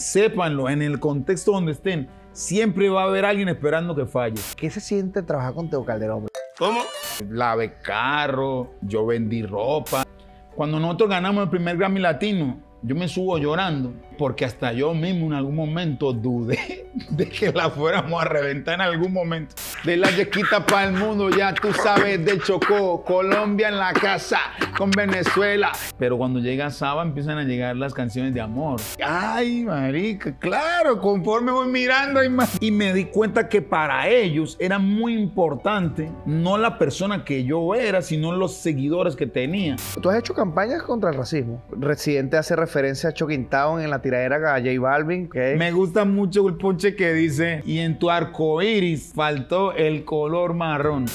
sépanlo, en el contexto donde estén, siempre va a haber alguien esperando que falle. ¿Qué se siente trabajar con Teo Calderón? ¿Cómo? Lave carro, yo vendí ropa. Cuando nosotros ganamos el primer Grammy Latino, yo me subo llorando porque hasta yo mismo en algún momento dudé de que la fuéramos a reventar en algún momento. De la yequita para el mundo, ya tú sabes, de Chocó, Colombia en la casa, con Venezuela. Pero cuando llega Saba empiezan a llegar las canciones de amor. Ay, marica, claro, conforme voy mirando. hay más. y me di cuenta que para ellos era muy importante no la persona que yo era, sino los seguidores que tenía. Tú has hecho campañas contra el racismo. Residente hace referencia a Choquintao en Latinoamérica era J Balvin. Me gusta mucho el ponche que dice: Y en tu arco iris faltó el color marrón.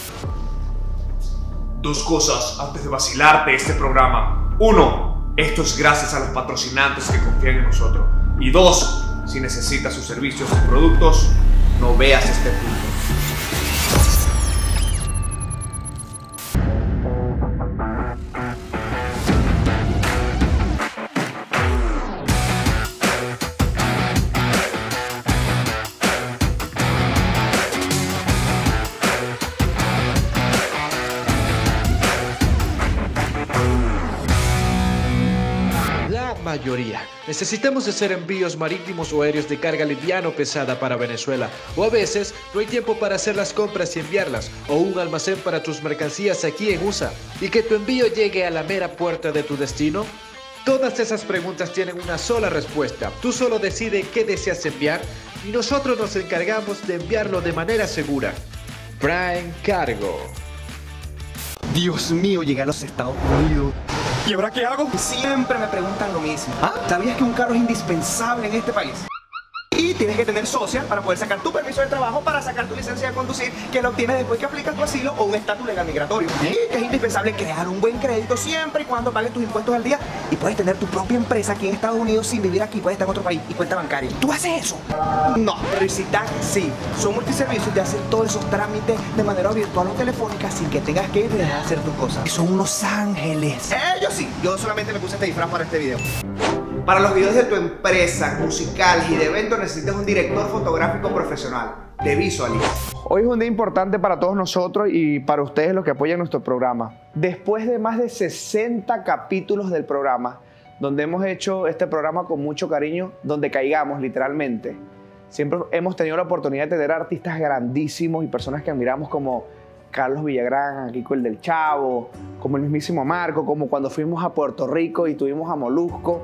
Dos cosas antes de vacilarte este programa. Uno, esto es gracias a los patrocinantes que confían en nosotros. Y dos, si necesitas sus servicios o productos, no veas este punto. mayoría. Necesitamos hacer envíos marítimos o aéreos de carga liviana o pesada para Venezuela, o a veces no hay tiempo para hacer las compras y enviarlas, o un almacén para tus mercancías aquí en USA, y que tu envío llegue a la mera puerta de tu destino. Todas esas preguntas tienen una sola respuesta. Tú solo decides qué deseas enviar y nosotros nos encargamos de enviarlo de manera segura. Prime Cargo. Dios mío, llega a los Estados Unidos. ¿Y ahora qué hago? Siempre me preguntan lo mismo. ¿Ah? ¿Sabías que un carro es indispensable en este país? tienes que tener social para poder sacar tu permiso de trabajo, para sacar tu licencia de conducir, que lo obtienes después que aplicas tu asilo o un estatus legal migratorio. Y que es indispensable crear un buen crédito siempre y cuando pagues tus impuestos al día y puedes tener tu propia empresa aquí en Estados Unidos sin vivir aquí, puedes estar en otro país y cuenta bancaria. ¿Tú haces eso? No, pero sí. Son multiservicios y hacen todos esos trámites de manera virtual o telefónica sin que tengas que ir a hacer tus cosas. Son unos ángeles. Ellos eh, sí. Yo solamente me puse este disfraz para este video. Para los videos de tu empresa, musical y de eventos necesitas un director fotográfico profesional, de visualidad. Hoy es un día importante para todos nosotros y para ustedes los que apoyan nuestro programa. Después de más de 60 capítulos del programa, donde hemos hecho este programa con mucho cariño, donde caigamos literalmente. Siempre hemos tenido la oportunidad de tener artistas grandísimos y personas que admiramos como Carlos Villagrán, Kiko el del Chavo, como el mismísimo Marco, como cuando fuimos a Puerto Rico y tuvimos a Molusco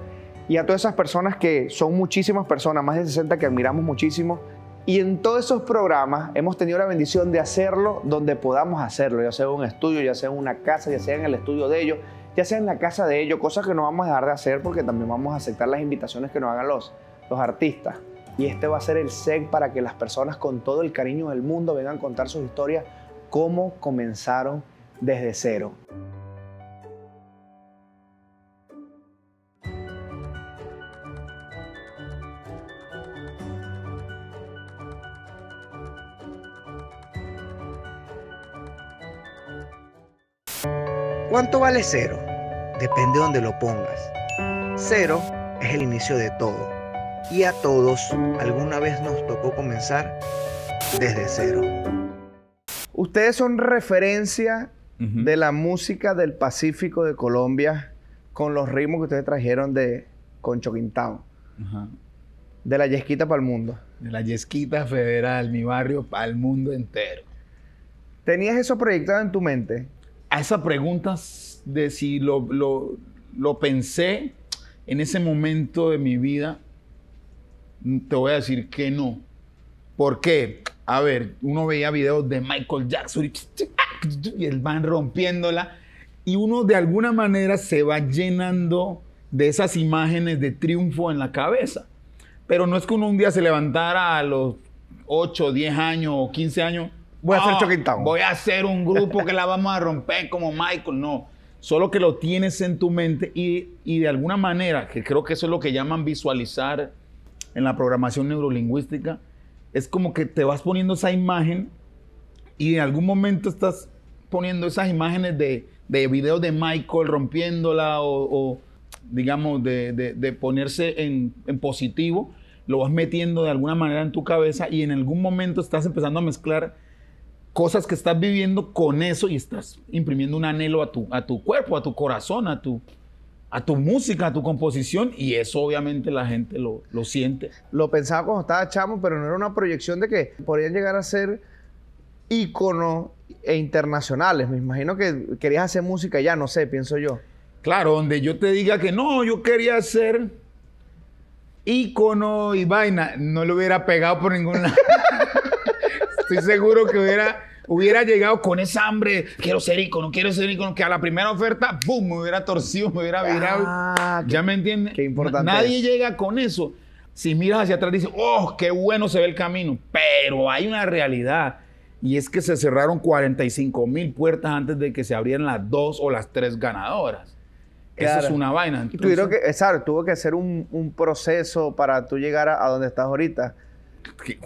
y a todas esas personas que son muchísimas personas, más de 60 que admiramos muchísimo. Y en todos esos programas hemos tenido la bendición de hacerlo donde podamos hacerlo, ya sea en un estudio, ya sea en una casa, ya sea en el estudio de ellos, ya sea en la casa de ellos, cosas que no vamos a dejar de hacer porque también vamos a aceptar las invitaciones que nos hagan los, los artistas. Y este va a ser el set para que las personas con todo el cariño del mundo vengan a contar sus historias, cómo comenzaron desde cero. ¿Cuánto vale cero? Depende de donde lo pongas. Cero es el inicio de todo. Y a todos alguna vez nos tocó comenzar desde cero. Ustedes son referencia de la música del Pacífico de Colombia con los ritmos que ustedes trajeron de Concho Quintao. De la yesquita para el mundo. De la yesquita federal, mi barrio, para el mundo entero. ¿Tenías eso proyectado en tu mente? a esa pregunta de si lo, lo, lo pensé en ese momento de mi vida, te voy a decir que no. ¿Por qué? A ver, uno veía videos de Michael Jackson y, el van rompiéndola y uno de alguna manera se va llenando de esas imágenes de triunfo en la cabeza. Pero no es que uno un día se levantara a los 8, 10 años o 15 años Voy a hacer ah, choquitao. Voy a hacer un grupo que la vamos a romper como Michael. No. Solo que lo tienes en tu mente y, y de alguna manera, que creo que eso es lo que llaman visualizar en la programación neurolingüística, es como que te vas poniendo esa imagen y en algún momento estás poniendo esas imágenes de, de videos de Michael rompiéndola o, digamos, de, de, ponerse en, en, positivo, lo vas metiendo de alguna manera en tu cabeza y en algún momento estás empezando a mezclar cosas que estás viviendo con eso y estás imprimiendo un anhelo a tu, a tu cuerpo, a tu corazón, a tu, a tu música, a tu composición, y eso obviamente la gente lo, siente. Lo pensaba cuando estaba chamo, pero no era una proyección de que podrían llegar a ser íconos e internacionales. Me imagino que querías hacer música ya, no sé, pienso yo. Claro, donde yo te diga que no, yo quería ser ícono y vaina, no lo hubiera pegado por ningún lado. Estoy seguro que hubiera, hubiera llegado con esa hambre, quiero ser ícono, quiero ser ícono, que a la primera oferta, ¡boom!, me hubiera torcido, me hubiera virado. Ah, ¿Ya me entiendes? Qué importante. Nadie llega con eso. Si miras hacia atrás, dices, ¡oh, qué bueno se ve el camino! Pero hay una realidad. Y es que se cerraron 45 mil puertas antes de que se abrieran las dos o las tres ganadoras. Esa es una vaina. que, exacto, tuvo que hacer un, proceso para tú llegar a donde estás ahorita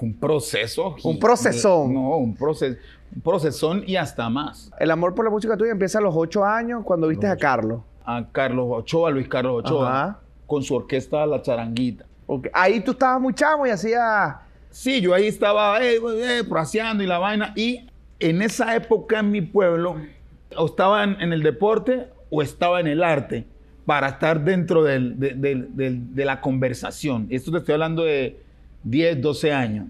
un proceso. Un procesón. No, un proceso. Un procesón y hasta más. El amor por la música tuya empieza a los ocho años cuando viste a Carlos. A Carlos Ochoa, Luis Carlos Ochoa, con su orquesta La Charanguita. Ahí tú estabas muy chamo y hacía, Sí, yo ahí estaba eh, eh y la vaina. Y en esa época en mi pueblo, o estaba en, el deporte o estaba en el arte para estar dentro de la conversación. Esto te estoy hablando de 10, 12 años.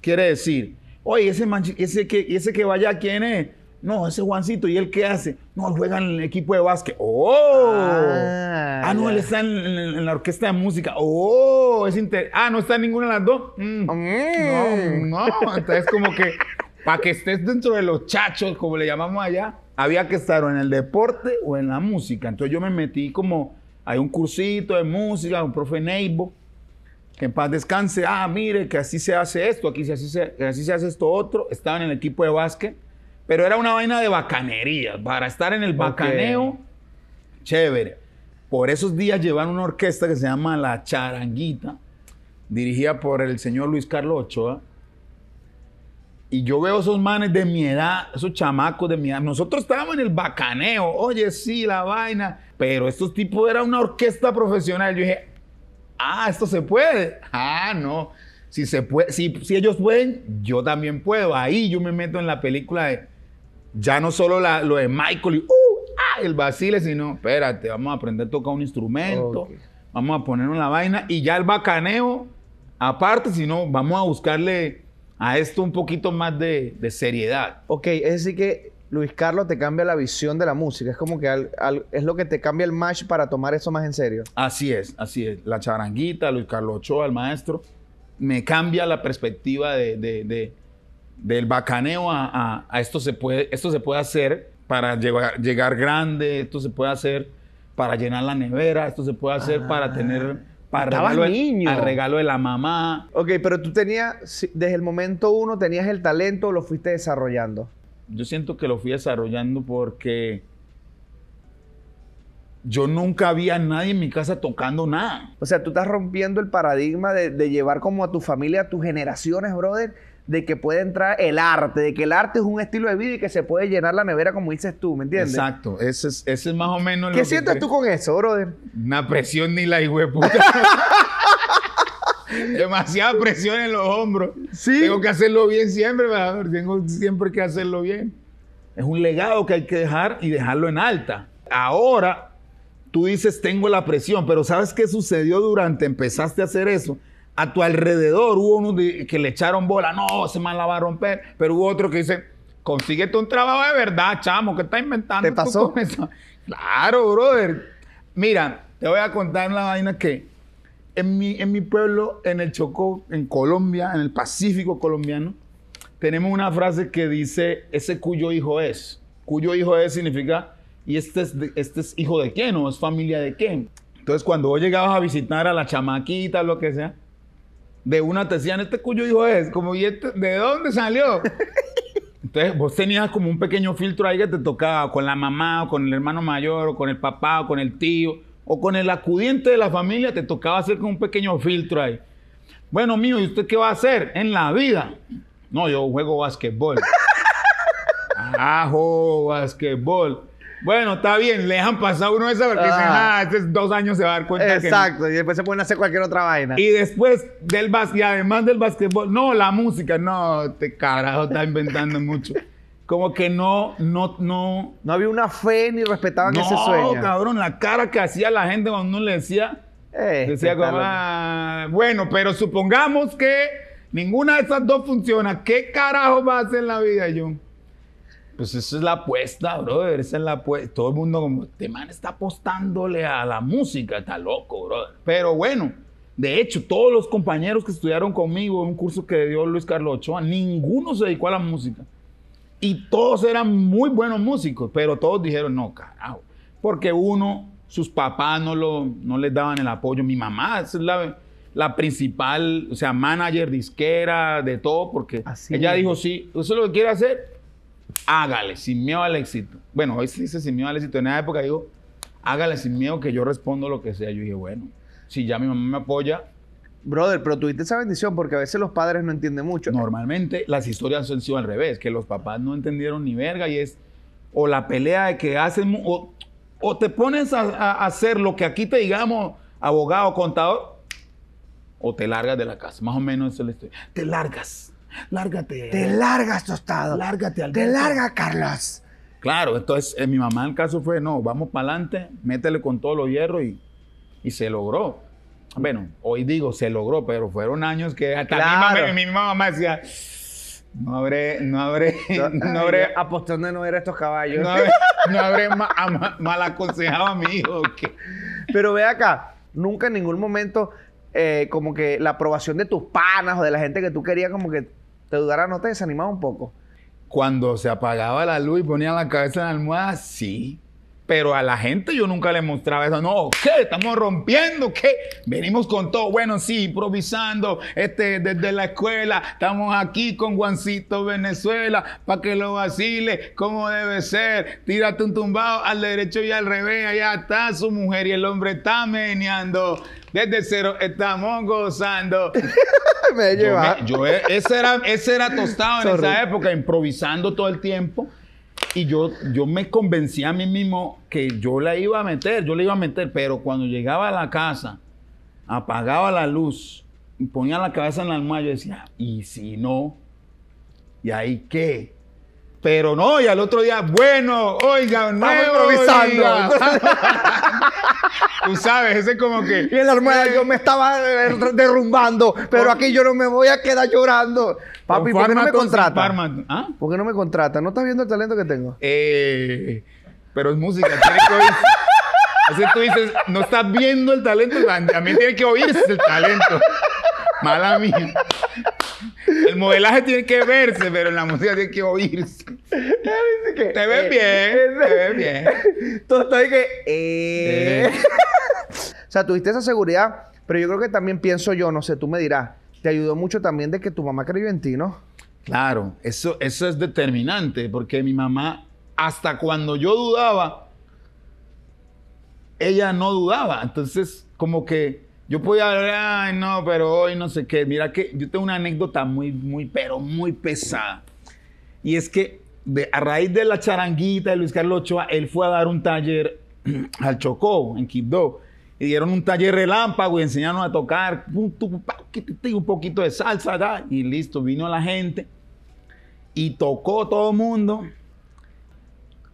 Quiere decir, oye, ese, ese, que, ese que vaya, ¿quién es? No, ese Juancito, ¿y él qué hace? No, juega en el equipo de básquet. ¡Oh! Ah, ah no, él está en, la orquesta de música. ¡Oh! Es Ah, no está en ninguna de las dos. Mm. Mm. No, no. Entonces, como que para que estés dentro de los chachos, como le llamamos allá, había que estar o en el deporte o en la música. Entonces, yo me metí como. Hay un cursito de música, un profe Neibo, que en paz descanse, ah, mire, que así se hace esto, aquí se, así se, se hace esto otro, estaban en el equipo de básquet, pero era una vaina de bacanería, para estar en el bacaneo, chévere. Por esos días llevan una orquesta que se llama La Charanguita, dirigida por el señor Luis Carlos Ochoa, y yo veo esos manes de mi edad, esos chamacos de mi edad. Nosotros estábamos en el bacaneo, oye, sí, la vaina. Pero estos tipos era una orquesta profesional. Yo dije, ah, esto se puede. Ah, no. Si, se puede, si, si ellos pueden, yo también puedo. Ahí yo me meto en la película de ya no solo lo de Michael y uh, ah, el vacile, sino espérate, vamos a aprender a tocar un instrumento, vamos a ponernos la vaina y ya el bacaneo, aparte, sino vamos a buscarle a esto un poquito más de, de seriedad. Ok, es decir que Luis Carlos te cambia la visión de la música. Es como que es lo que te cambia el match para tomar eso más en serio. Así es, así es. La charanguita, Luis Carlos Ochoa, el maestro, me cambia la perspectiva de, del bacaneo a, esto, se puede, esto se puede hacer para llegar grande, esto se puede hacer para llenar la nevera, esto se puede hacer para ah. tener... Para regalo, niño. Al regalo de la mamá. Ok, pero tú tenías, desde el momento uno, tenías el talento o lo fuiste desarrollando yo siento que lo fui desarrollando porque yo nunca había nadie en mi casa tocando nada. O sea, tú estás rompiendo el paradigma de, llevar como a tu familia, a tus generaciones, brother, de que puede entrar el arte, de que el arte es un estilo de vida y que se puede llenar la nevera como dices tú, ¿me entiendes? Exacto, ese es, más o menos ¿Qué sientes tú con eso, brother? Una presión ni la hijueputa. Demasiada presión en los hombros. Sí. Tengo que hacerlo bien siempre, ¿verdad? Tengo siempre que hacerlo bien. Es un legado que hay que dejar y dejarlo en alta. Ahora tú dices, tengo la presión, pero ¿sabes qué sucedió durante empezaste a hacer eso? A tu alrededor hubo uno que le echaron bola, no, se me la va a romper, pero hubo otro que dice, consíguete un trabajo de verdad, chamo, que estás inventando? ¿Te pasó? Claro, brother. Mira, te voy a contar la vaina que en mi, pueblo, en el Chocó, en Colombia, en el Pacífico colombiano, tenemos una frase que dice, ese cuyo hijo es. Cuyo hijo es significa, ¿y este, este es, hijo de quién o es familia de quién? Entonces, cuando vos llegabas a visitar a la chamaquita, lo que sea, de una te decían, este cuyo hijo es, como, ¿y este, de dónde salió? Entonces, vos tenías como un pequeño filtro ahí que te tocaba con la mamá o con el hermano mayor o con el papá o con el tío o con el acudiente de la familia, te tocaba hacer con un pequeño filtro ahí. Bueno, mío, ¿y usted qué va a hacer en la vida? No, yo juego básquetbol. Ajo, básquetbol. Bueno, está bien, le han pasado uno esa porque ah, dos años se va a dar cuenta. Exacto, que no. y después se pueden hacer cualquier otra vaina. Y después del básquet, y además del básquetbol, no, la música, no, este carajo está inventando mucho como que no, no, no. No había una fe ni respetaban ese sueño. No, cabrón, la cara que hacía la gente cuando uno le decía. Eh, decía ah, bueno, pero supongamos que ninguna de esas dos funciona. ¿Qué carajo va a hacer en la vida, yo Pues esa es la apuesta, brother. Esa es la apuesta. Todo el mundo como, te este man está apostándole a la música, está loco, brother. Pero bueno, de hecho, todos los compañeros que estudiaron conmigo en un curso que dio Luis Carlos Ochoa, ninguno se dedicó a la música. Y todos eran muy buenos músicos, pero todos dijeron, no, carajo. Porque uno, sus papás no, lo, les daban el apoyo. Mi mamá es la, principal, o sea, manager, disquera, de todo, porque ella dijo, sí, eso es lo que quiere hacer, hágale, sin miedo al éxito. Bueno, hoy se dice sin miedo al éxito. En esa época digo, hágale sin miedo que yo respondo lo que sea. Yo dije, bueno, si ya mi mamá me apoya, Brother, pero tuviste esa bendición porque a veces los padres no entienden mucho. Normalmente las historias han sido al revés, que los papás no entendieron ni verga y es o la pelea de que hacen o, te pones a, hacer lo que aquí te digamos, abogado, contador, o te largas de la casa. Más o menos eso es la historia. Te largas. Lárgate. Te largas, Tostado. Lárgate, Te larga, Carlos. Claro, entonces en eh, mi mamá el caso fue, no, vamos para adelante, métele con todos los hierros y, y se logró. Bueno, hoy digo, se logró, pero fueron años que hasta mi, mamá, mi mamá decía, no habré, no habré, no, no habré. Apostando no estos caballos. No habré, mal aconsejado a mi hijo. Pero ve acá, nunca en ningún momento, eh, como que la aprobación de tus panas o de la gente que tú querías, como que te dudara, no te desanimaba un poco. Cuando se apagaba la luz y ponía la cabeza en la almohada, sí pero a la gente yo nunca le mostraba eso. No, ¿qué? Estamos rompiendo, ¿qué? Venimos con todo. Bueno, sí, improvisando este, desde la escuela. Estamos aquí con Juancito Venezuela para que lo vacile como debe ser. Tírate un tumbado al derecho y al revés. Allá está su mujer y el hombre está meneando. Desde cero estamos gozando. me ese, era, ese era tostado en esa época, improvisando todo el tiempo y yo, yo me convencí a mí mismo que yo la iba a meter, yo la iba a meter, pero cuando llegaba a la casa, apagaba la luz, ponía la cabeza en el almohada, y decía, ¿y si no? ¿Y ahí qué? Pero no, y al otro día, bueno, oiga, nuevo, improvisando. Tú sabes, ese es como que. Y en la almohada eh. yo me estaba eh, derrumbando, pero aquí yo no me voy a quedar llorando. Papi, ¿por qué no me contrata? ¿ah? ¿Por qué no me contrata? ¿No estás viendo el talento que tengo? Eh, pero es música, tiene Así tú dices, no estás viendo el talento, A mí tiene que oírse el talento. Mala mía. El modelaje tiene que verse, pero la música tiene que oírse. te ves bien, te ves eh, bien. Todo estoy que... Eh. Eh. o sea, tuviste esa seguridad, pero yo creo que también pienso yo, no sé, tú me dirás, te ayudó mucho también de que tu mamá creyó en ti, ¿no? Claro, eso, eso es determinante, porque mi mamá, hasta cuando yo dudaba, ella no dudaba. Entonces, como que yo podía hablar, ay, no, pero hoy no sé qué. Mira que yo tengo una anécdota muy, muy, pero muy pesada. Y es que a raíz de la charanguita de Luis Carlos Ochoa, él fue a dar un taller al Chocó, en Quibdó. Y dieron un taller relámpago y enseñaron a tocar un poquito de salsa, y listo, vino la gente y tocó todo el mundo.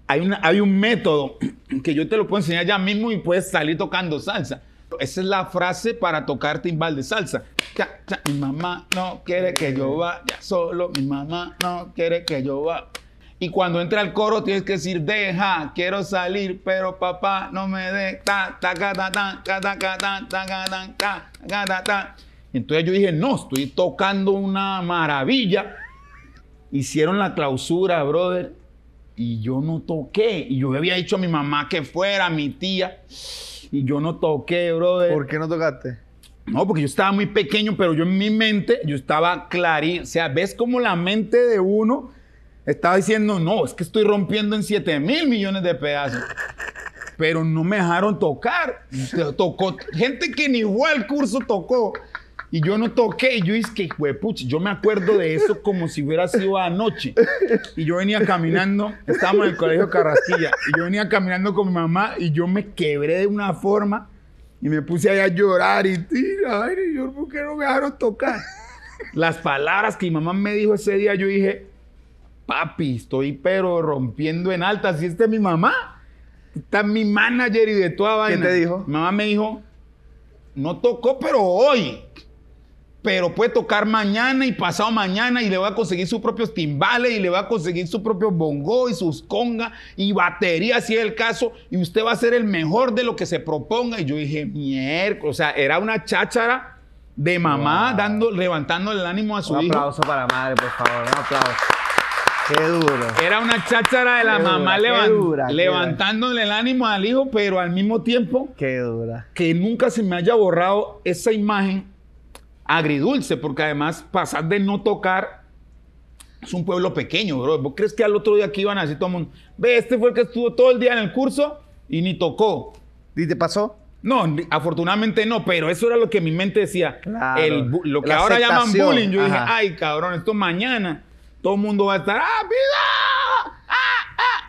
Hay, hay un método que yo te lo puedo enseñar ya mismo y puedes salir tocando salsa. Esa es la frase para tocar timbal de salsa. mi mamá no quiere que yo vaya solo, mi mamá no quiere que yo vaya. Y cuando entra al coro tienes que decir, deja, quiero salir, pero papá no me de. Entonces yo dije, no, estoy tocando una maravilla. Hicieron la clausura, brother. Y yo no toqué. Y yo había dicho a mi mamá que fuera, mi tía y yo no toqué, brother. ¿Por qué no tocaste? No, porque yo estaba muy pequeño, pero yo en mi mente, yo estaba clarín. O sea, ves cómo la mente de uno estaba diciendo, no, es que estoy rompiendo en 7 mil millones de pedazos. Pero no me dejaron tocar. Tocó gente que ni igual curso tocó. Y yo no toqué. Y yo es que, pucha, yo me acuerdo de eso como si hubiera sido anoche. Y yo venía caminando, estábamos en el colegio Carrasquilla. Y yo venía caminando con mi mamá y yo me quebré de una forma y me puse ahí a llorar. Y tira, ay, yo, ¿por qué no me dejaron tocar? Las palabras que mi mamá me dijo ese día, yo dije, papi, estoy pero rompiendo en alta. Si esta es mi mamá, está mi manager y de toda vaina. ¿Quién te dijo? Mi mamá me dijo, no tocó, pero hoy pero puede tocar mañana y pasado mañana y le va a conseguir sus propios timbales y le va a conseguir su propio bongo y sus congas y batería si es el caso y usted va a ser el mejor de lo que se proponga. Y yo dije, mierda. o sea, era una cháchara de mamá dando, levantando el ánimo a su hijo. Un aplauso para madre, por favor, un aplauso. Qué duro. Era una cháchara de la mamá levantándole el ánimo al hijo, pero al mismo tiempo. Qué dura. Que nunca se me haya borrado esa imagen agridulce, porque además pasar de no tocar es un pueblo pequeño, bro. ¿Vos crees que al otro día aquí iban a decir todo el mundo, ve, este fue el que estuvo todo el día en el curso y ni tocó? ¿Y te pasó? No, afortunadamente no, pero eso era lo que mi mente decía. el, lo que ahora llaman bullying. Yo dije, ay, cabrón, esto mañana todo el mundo va a estar, ¡ah, vida!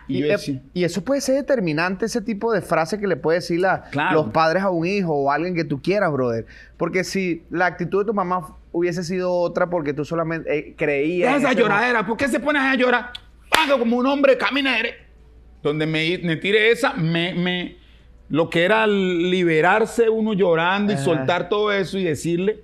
Y, eso puede ser determinante, ese tipo de frase que le puede decir a los padres a un hijo o a alguien que tú quieras, brother. Porque si la actitud de tu mamá hubiese sido otra porque tú solamente eh, creías... Esa lloradera, ¿por qué se pones a llorar? Paga como un hombre, camina. Donde me, me, tire esa, me, me, lo que era liberarse uno llorando y soltar todo eso y decirle,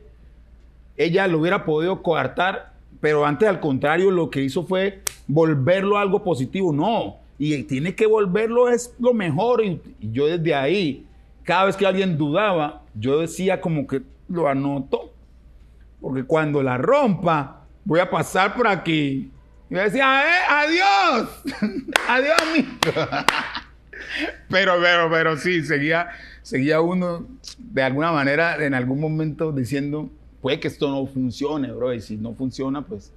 ella lo hubiera podido coartar, pero antes al contrario, lo que hizo fue volverlo a algo positivo. No, y tiene que volverlo es lo mejor. Y, yo desde ahí, cada vez que alguien dudaba, yo decía como que lo anoto, porque cuando la rompa, voy a pasar por aquí. Y decía, eh, adiós, adiós, pero, pero, pero sí, seguía, seguía uno de alguna manera, en algún momento diciendo, puede que esto no funcione, bro, y si no funciona, pues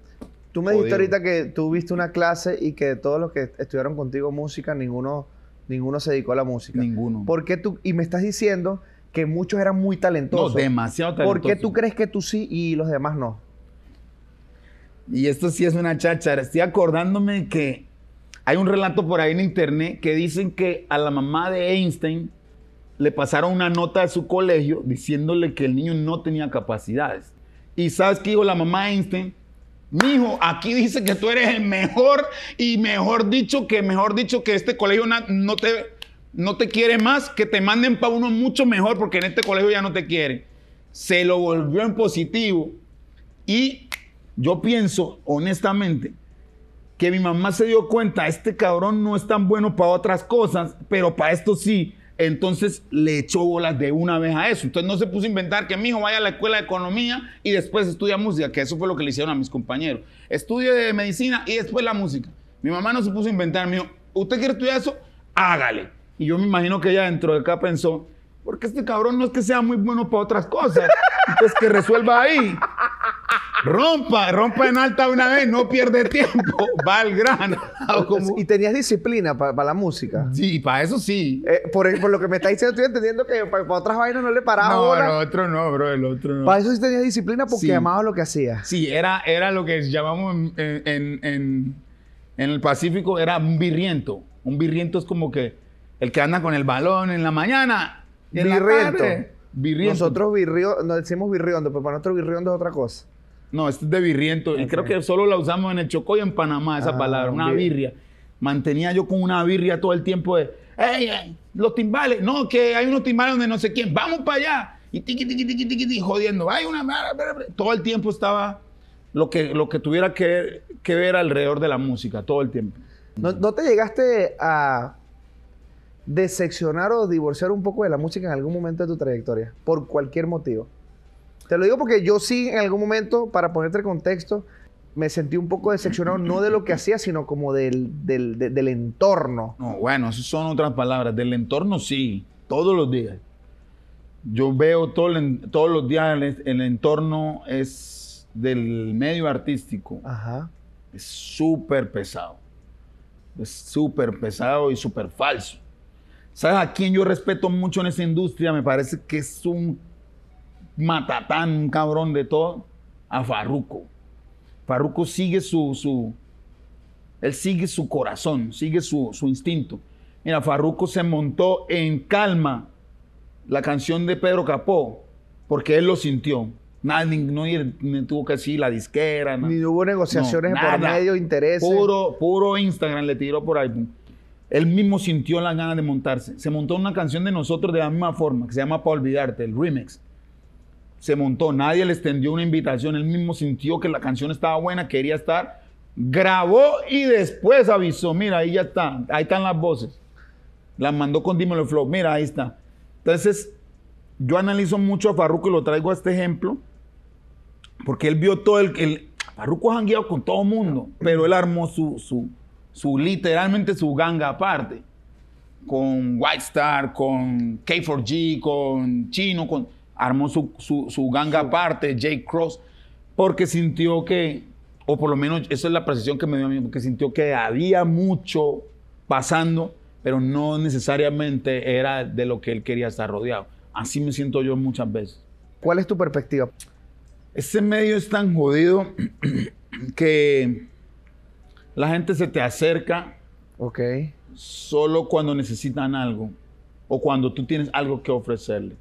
Tú me dijiste ahorita que tuviste una clase y que de todos los que estudiaron contigo música, ninguno, ninguno se dedicó a la música. Ninguno. ¿Por qué tú? Y me estás diciendo que muchos eran muy talentosos. No, demasiado talentosos. ¿Por qué tú crees que tú sí y los demás no? Y esto sí es una cháchara. Estoy acordándome que hay un relato por ahí en internet que dicen que a la mamá de Einstein le pasaron una nota de su colegio diciéndole que el niño no tenía capacidades. ¿Y sabes qué dijo la mamá de Einstein? Mijo, aquí dice que tú eres el mejor y mejor dicho que mejor dicho que este colegio no te, no te quiere más, que te manden para uno mucho mejor porque en este colegio ya no te quieren. Se lo volvió en positivo y yo pienso honestamente que mi mamá se dio cuenta, este cabrón no es tan bueno para otras cosas, pero para esto sí. Entonces le echó bolas de una vez a eso. Entonces no se puso a inventar que mi hijo vaya a la escuela de economía y después estudia música, que eso fue lo que le hicieron a mis compañeros. Estudio de medicina y después la música. Mi mamá no se puso a inventar, me dijo, ¿usted quiere estudiar eso? Hágale. Y yo me imagino que ella dentro de acá pensó, porque este cabrón no es que sea muy bueno para otras cosas, es pues que resuelva ahí rompa, rompa en alta una vez, no pierde tiempo, va al grano. Y tenías disciplina para la música. Sí, para eso sí. Eh, por, lo que me está diciendo, estoy entendiendo que para otras vainas no le paraba. No, el otro no, bro, el otro no. Para eso sí tenías disciplina porque amaba lo que hacía. Sí, era, era lo que llamamos en, el Pacífico, era un virriento. Un virriento es como que el que anda con el balón en la mañana. Y Nosotros nos decimos virriondo, pero para nosotros virriondo es otra cosa. No, esto es de birriento. Y creo que solo la usamos en el Chocó y en Panamá, esa ah, palabra, una virria. birria. Mantenía yo con una birria todo el tiempo de, ¡Ey, los timbales, no, que hay unos timbales donde no sé quién, vamos para allá. Y tiqui, tiqui, tiqui, tiqui, jodiendo, hay una... Todo el tiempo estaba lo que, lo que tuviera que, ver alrededor de la música, todo el tiempo. ¿No, ¿No, te llegaste a decepcionar o divorciar un poco de la música en algún momento de tu trayectoria? Por cualquier motivo. Te lo digo porque yo sí, en algún momento, para ponerte el contexto, me sentí un poco decepcionado, no de lo que hacía, sino como del, del, entorno. No, bueno, esas son otras palabras. Del entorno sí, todos los días. Yo veo todo todos los días el, entorno es del medio artístico. Ajá. Es súper pesado. Es súper pesado y súper falso. ¿Sabes a quién yo respeto mucho en esa industria? Me parece que es un matatán, cabrón de todo, a Farruco. Farruco sigue su, su, él sigue su corazón, sigue su, su instinto. Mira, Farruco se montó en calma la canción de Pedro Capó, porque él lo sintió. Nada, no, tuvo que decir la disquera. Ni hubo negociaciones por medio, intereses. Puro, puro Instagram le tiró por ahí. Él mismo sintió la gana de montarse. Se montó una canción de nosotros de la misma forma, que se llama Pa' Olvidarte, el remix se montó, nadie le extendió una invitación, él mismo sintió que la canción estaba buena, quería estar, grabó y después avisó, mira, ahí ya está, ahí están las voces. Las mandó con Dímelo Flow, mira, ahí está. Entonces, yo analizo mucho a Farruko y lo traigo a este ejemplo, porque él vio todo el... el Farruko han guiado con todo el mundo, pero él armó su, su, literalmente su ganga aparte, con White Star, con K4G, con Chino, con armó su, su, ganga aparte, Jake Cross, porque sintió que, o por lo menos esa es la precisión que me dio a mí, porque sintió que había mucho pasando, pero no necesariamente era de lo que él quería estar rodeado. Así me siento yo muchas veces. ¿Cuál es tu perspectiva? Este medio es tan jodido que la gente se te acerca Solo cuando necesitan algo o cuando tú tienes algo que ofrecerle.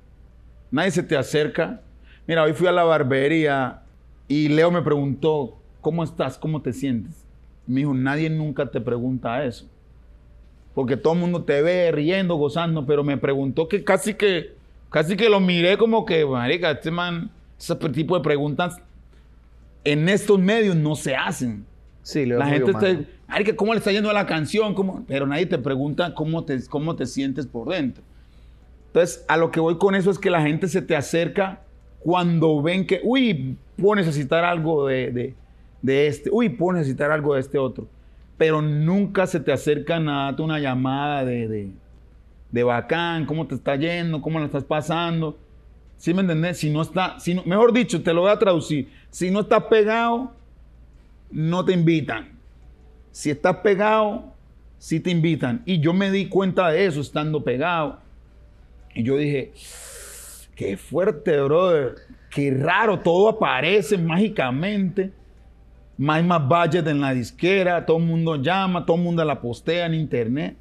Nadie se te acerca. Mira, hoy fui a la barbería y Leo me preguntó, ¿cómo estás? ¿Cómo te sientes? Me dijo, nadie nunca te pregunta eso. Porque todo el mundo te ve riendo, gozando, pero me preguntó que casi que, casi que lo miré como que, marica, este man, ese tipo de preguntas en estos medios no se hacen. Sí, Leo la gente te, marica, ¿cómo le está yendo a la canción? ¿Cómo? Pero nadie te pregunta cómo te, cómo te sientes por dentro. Entonces, a lo que voy con eso es que la gente se te acerca cuando ven que, uy, puedo necesitar algo de, este, uy, puedo necesitar algo de este otro. Pero nunca se te acerca nada, una llamada de, bacán, cómo te está yendo, cómo lo estás pasando. ¿Sí me entendés? Si no está, si mejor dicho, te lo voy a traducir. Si no estás pegado, no te invitan. Si estás pegado, sí te invitan. Y yo me di cuenta de eso estando pegado. Y yo dije, qué fuerte, brother. Qué raro, todo aparece mágicamente. Más más budget en la disquera, todo el mundo llama, todo el mundo la postea en internet.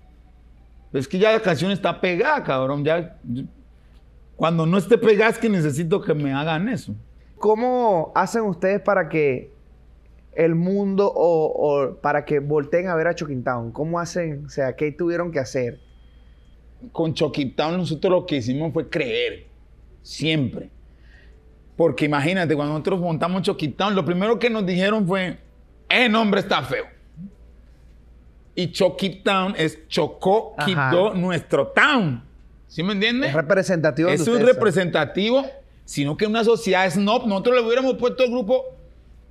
es que ya la canción está pegada, cabrón. Ya, cuando no esté pegada es que necesito que me hagan eso. ¿Cómo hacen ustedes para que el mundo o, para que volteen a ver a Choquintown? ¿Cómo hacen? O sea, ¿qué tuvieron que hacer? con Chokitown nosotros lo que hicimos fue creer, siempre. Porque imagínate, cuando nosotros montamos choquita lo primero que nos dijeron fue, el nombre está feo. Y Chucky Town es Chocó quitó nuestro town. ¿Sí me entiendes? Es representativo. Es un representativo, sino que una sociedad no, Nosotros le hubiéramos puesto el grupo,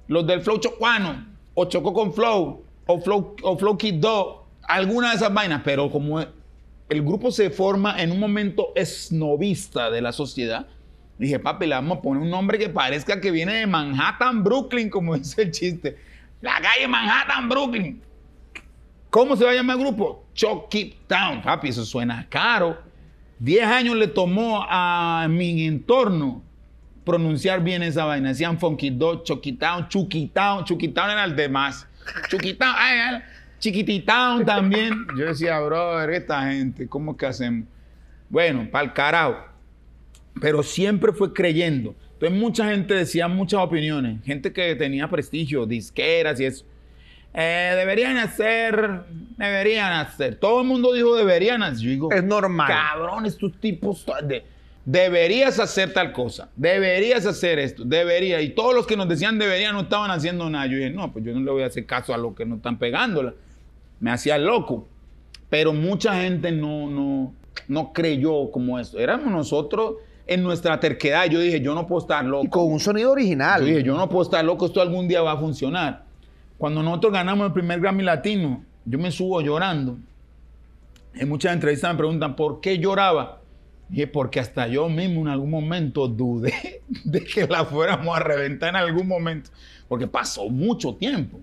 los del Flow Chocuano, o Chocó con Flow, o Flow, o alguna de esas vainas, pero como el grupo se forma en un momento esnovista de la sociedad. Dije, papi, le vamos a poner un nombre que parezca que viene de Manhattan, Brooklyn, como dice el chiste. La calle Manhattan, Brooklyn. ¿Cómo se va a llamar el grupo? Chucky Town, papi, eso suena caro. Diez años le tomó a mi entorno pronunciar bien esa vaina. Decían Funky Dog, Chucky Town, Chucky Town. Chucky Town era el Chucky Town, ay, ay, Chiquititown también. Yo decía, ¿qué esta gente, ¿cómo que hacemos? Bueno, para el carajo. Pero siempre fue creyendo. Entonces mucha gente decía muchas opiniones. Gente que tenía prestigio, disqueras y eso. Eh, deberían hacer, deberían hacer. Todo el mundo dijo deberían hacer. Yo digo, es normal. Cabrón, estos tipos de, deberías hacer tal cosa, deberías hacer esto, debería. Y todos los que nos decían deberían no estaban haciendo nada. Yo dije, no, pues yo no le voy a hacer caso a los que no están pegándola me hacía loco. Pero mucha gente no, no, no creyó como eso. Éramos nosotros en nuestra terquedad. Yo dije, yo no puedo estar loco. Y con un sonido original. Yo dije, yo no puedo estar loco, esto algún día va a funcionar. Cuando nosotros ganamos el primer Grammy Latino, yo me subo llorando. En muchas entrevistas me preguntan, ¿por qué lloraba? Y porque hasta yo mismo en algún momento dudé de que la fuéramos a reventar en algún momento, porque pasó mucho tiempo.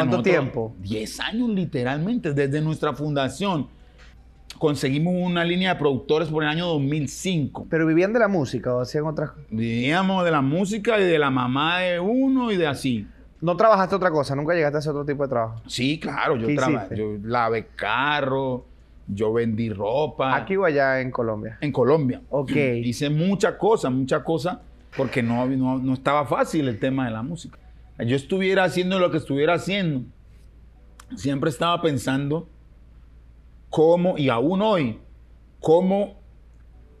¿Cuánto tiempo? Diez años literalmente, desde nuestra fundación. Conseguimos una línea de productores por el año 2005. ¿Pero vivían de la música o hacían otras cosas? Vivíamos de la música y de la mamá de uno y de así. ¿No trabajaste otra cosa? ¿Nunca llegaste a hacer otro tipo de trabajo? Sí, claro. Yo, trabajé, yo lavé carro, yo vendí ropa. ¿Aquí o allá en Colombia? En Colombia. Ok. Hice muchas cosas, muchas cosas, porque no, no, no estaba fácil el tema de la música yo estuviera haciendo lo que estuviera haciendo, siempre estaba pensando cómo, y aún hoy, cómo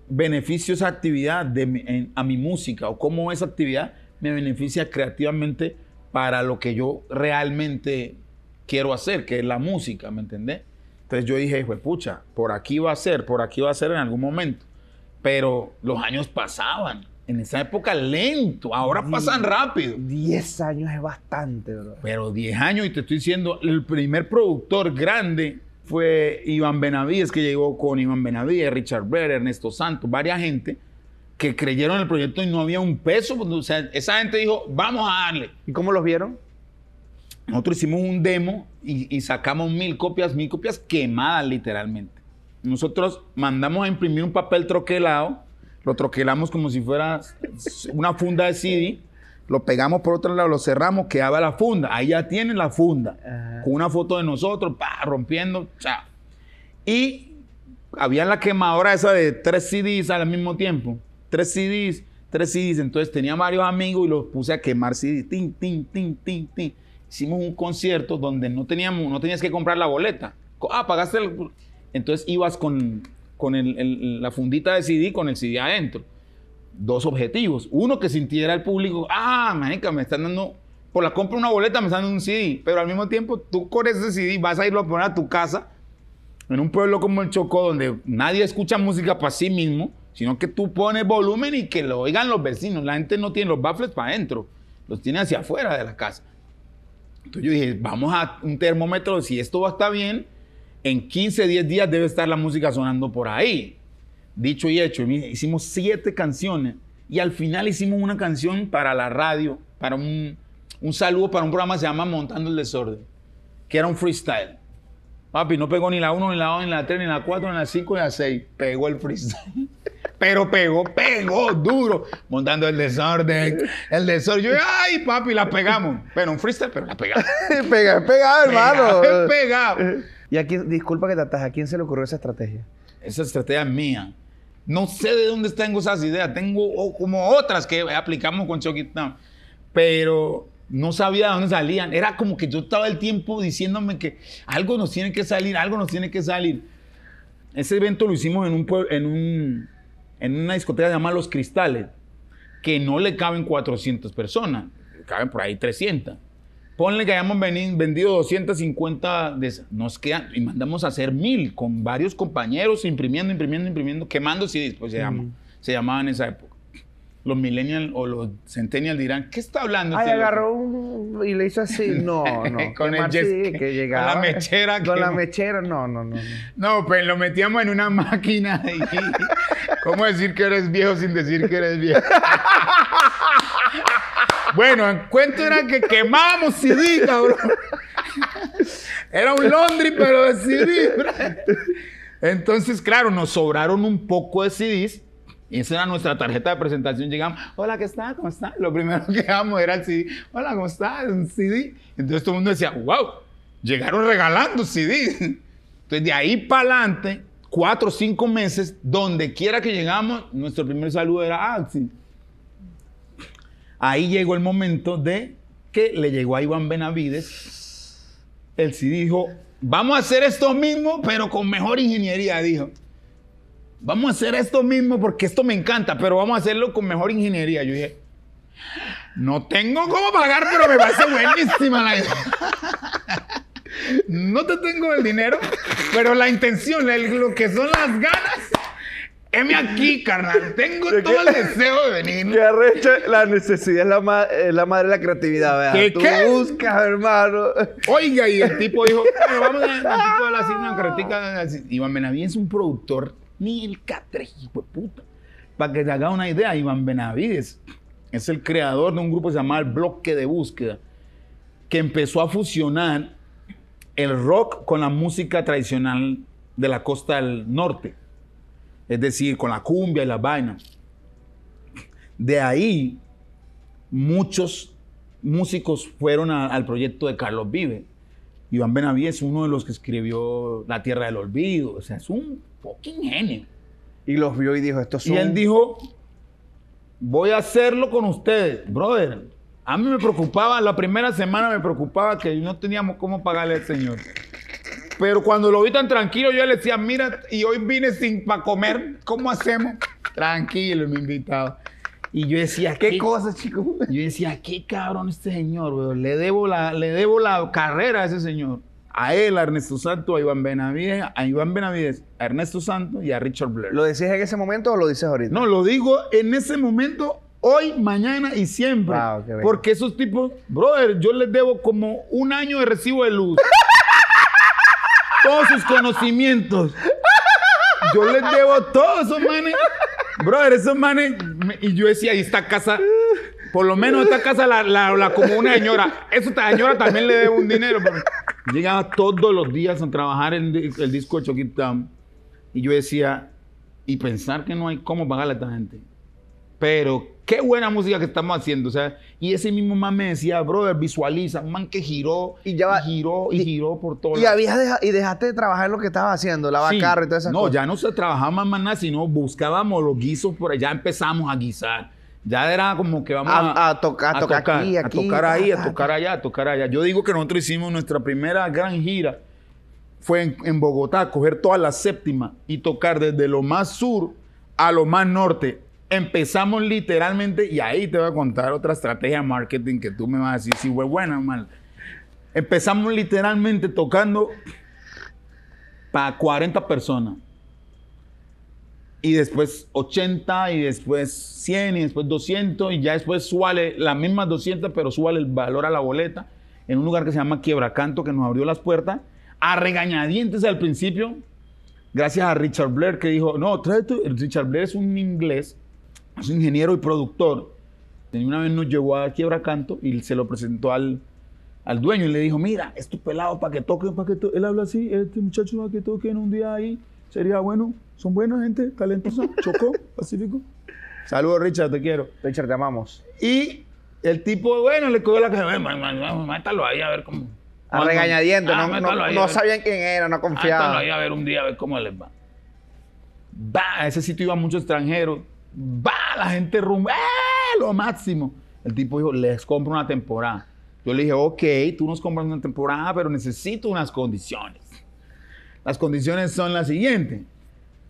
beneficio esa actividad de, a mi música o cómo esa actividad me beneficia creativamente para lo que yo realmente quiero hacer, que es la música, ¿me entendés? Entonces yo dije, pues pucha, por aquí va a ser, por aquí va a ser en algún momento. Pero los años pasaban en esa época lento, ahora pasan rápido. 10 años es bastante, bro. Pero diez años, y te estoy diciendo, el primer productor grande fue Iván Benavides, que llegó con Iván Benavides, Richard Ver, Ernesto Santos, varias gente que creyeron en el proyecto y no había un peso. O esa gente dijo, vamos a darle. ¿Y cómo los vieron? Nosotros hicimos un demo y, y sacamos mil copias, mil copias quemadas literalmente. Nosotros mandamos a imprimir un papel troquelado lo troquelamos como si fuera una funda de CD, lo pegamos por otro lado, lo cerramos, quedaba la funda. Ahí ya tienen la funda, con una foto de nosotros, pa, rompiendo, chao. Y había la quemadora esa de tres CDs al mismo tiempo, tres CDs, tres CDs. Entonces tenía varios amigos y los puse a quemar CDs, tin, tin, tin, tin, tin. Hicimos un concierto donde no teníamos, no tenías que comprar la boleta. Ah, pagaste el... Entonces ibas con con la fundita de CD, con el CD adentro. Dos objetivos. Uno, que sintiera el público, ah, manica, me están dando, por la compra de una boleta me están dando un CD. Pero al mismo tiempo, tú con ese CD vas a irlo a poner a tu casa, en un pueblo como el Chocó, donde nadie escucha música para sí mismo, sino que tú pones volumen y que lo oigan los vecinos. La gente no tiene los baffles para adentro, los tiene hacia afuera de la casa. Entonces yo dije, vamos a un termómetro, si esto va a estar bien, en 15, 10 días debe estar la música sonando por ahí. Dicho y hecho, hicimos siete canciones y al final hicimos una canción para la radio, para un, saludo para un programa que se llama Montando el Desorden, que era un freestyle. Papi, no pegó ni la 1, ni la 2, ni la 3, ni la 4, ni la 5, ni la 6. Pegó el freestyle. Pero pegó, pegó duro. Montando el desorden, el desorden. Yo, ay, papi, la pegamos. Pero un freestyle, pero la pegamos. pega, pegado hermano. ¿Y aquí, disculpa que te ataje, ¿a quién se le ocurrió esa estrategia? Esa estrategia es mía. No sé de dónde tengo esas ideas. Tengo como otras que aplicamos con Chucky Pero no sabía de dónde salían. Era como que yo estaba el tiempo diciéndome que algo nos tiene que salir, algo nos tiene que salir. Ese evento lo hicimos en, un en, un, en una discoteca llamada Los Cristales, que no le caben 400 personas, caben por ahí 300. Ponle que hayamos vendido 250 de Nos quedan y mandamos a hacer mil con varios compañeros, imprimiendo, imprimiendo, imprimiendo, quemando CDs, pues se, llamaban se llamaban en esa época. Los millennials o los centennials dirán, ¿qué está hablando? Ay, este agarró y le hizo así. No, no. con el que, llegaba. Con la mechera. Con la mechera, no, no, no, no. No, pues lo metíamos en una máquina. Y, ¿Cómo decir que eres viejo sin decir que eres viejo? Bueno, el cuento era que quemamos CD, cabrón. Era un Londres, pero de CD. Entonces, claro, nos sobraron un poco de CDs. Y esa era nuestra tarjeta de presentación. Llegamos, hola, ¿qué está? ¿Cómo está? Lo primero que damos era el CD. Hola, ¿cómo está? Un CD. Entonces todo el mundo decía, wow, llegaron regalando CDs. Entonces de ahí para adelante, cuatro o cinco meses, donde quiera que llegamos, nuestro primer saludo era, ah, sí, Ahí llegó el momento de que le llegó a Iván Benavides. El sí dijo, vamos a hacer esto mismo, pero con mejor ingeniería, dijo. Vamos a hacer esto mismo porque esto me encanta, pero vamos a hacerlo con mejor ingeniería. Yo dije, no tengo cómo pagar, pero me parece buenísima la idea. No te tengo el dinero, pero la intención, lo que son las ganas. Heme aquí, carnal. Tengo todo el deseo de venir. Qué arrecha la necesidad, es la, eh, madre de la creatividad, ¿verdad? ¿Qué, Tú buscas, hermano. Oiga, y el tipo dijo, vamos a de la crítica. Iván Benavides es un productor, ni el catre, hijo de puta. Para que te haga una idea, Iván Benavides es el creador de un grupo llamado el Bloque de Búsqueda, que empezó a fusionar el rock con la música tradicional de la costa del norte es decir, con la cumbia y la vaina. De ahí, muchos músicos fueron al proyecto de Carlos Vive. Iván Benavides, uno de los que escribió La Tierra del Olvido, o sea, es un fucking genio. Y los vio y dijo, esto son... Y él dijo, voy a hacerlo con ustedes, brother. A mí me preocupaba, la primera semana me preocupaba que no teníamos cómo pagarle al señor. Pero cuando lo vi tan tranquilo, yo le decía, mira, y hoy vine sin para comer, ¿cómo hacemos? Tranquilo, mi invitado. Y yo decía, ¿qué, cosa, chico? Yo decía, qué cabrón este señor, weón. Le debo la, le debo la carrera a ese señor. A él, a Ernesto Santo a Iván Benavides, a Iván Benavides, a Ernesto Santo y a Richard Blair. ¿Lo decías en ese momento o lo dices ahorita? No, lo digo en ese momento, hoy, mañana y siempre. Ah, porque esos tipos, brother, yo les debo como un año de recibo de luz. todos sus conocimientos. Yo les debo todos esos manes. Brother, esos manes. Y yo decía, y esta casa. Por lo menos esta casa la, la, como una señora. Esta señora también le debo un dinero. Llegaba todos los días a trabajar en el disco de Y yo decía, y pensar que no hay cómo pagarle a esta gente. Pero qué buena música que estamos haciendo. O sea, y ese mismo man me decía, brother, visualiza, man que giró, y, giró, y, giró por todo. Y, y dejaste de trabajar lo que estaba haciendo, la vacarra y todas esas no, cosas. No, ya no se trabajaba más, nada, sino buscábamos los guisos por allá, empezamos a guisar. Ya era como que vamos a, a, tocar, tocar aquí, aquí, a tocar ahí, a tocar allá, a tocar allá. Yo digo que nosotros hicimos nuestra primera gran gira fue en, en Bogotá, coger toda la séptima y tocar desde lo más sur a lo más norte empezamos literalmente, y ahí te voy a contar otra estrategia de marketing que tú me vas a decir si fue buena o mal. Empezamos literalmente tocando para 40 personas. Y después 80, y después 100, y después 200, y ya después suale las mismas 200, pero suale el valor a la boleta en un lugar que se llama Quiebracanto, que nos abrió las puertas, a regañadientes al principio, gracias a Richard Blair, que dijo, no, trae Richard Blair es un inglés es ingeniero y productor. Una vez nos llevó a Quiebra Canto y se lo presentó al, al dueño y le dijo, mira, tu pelado para que toquen, para que Él habla así, este muchacho para que toquen un día ahí. Sería bueno, son buena gente, talentosa, chocó, pacífico. Saludos, Richard, te quiero. Richard, te amamos. Y el tipo, bueno, le cogió la caja, mátalo ahí a ver cómo. A ah, regañadientes, ah, no, no, sabían quién era, no confiaban. Mátalo ahí a ver un día, a ver cómo les va. Bah, a ese sitio iba mucho extranjero va la gente rumbe, ¡eh! lo máximo. El tipo dijo, les compro una temporada. Yo le dije, ok, tú nos compras una temporada, pero necesito unas condiciones. Las condiciones son las siguientes.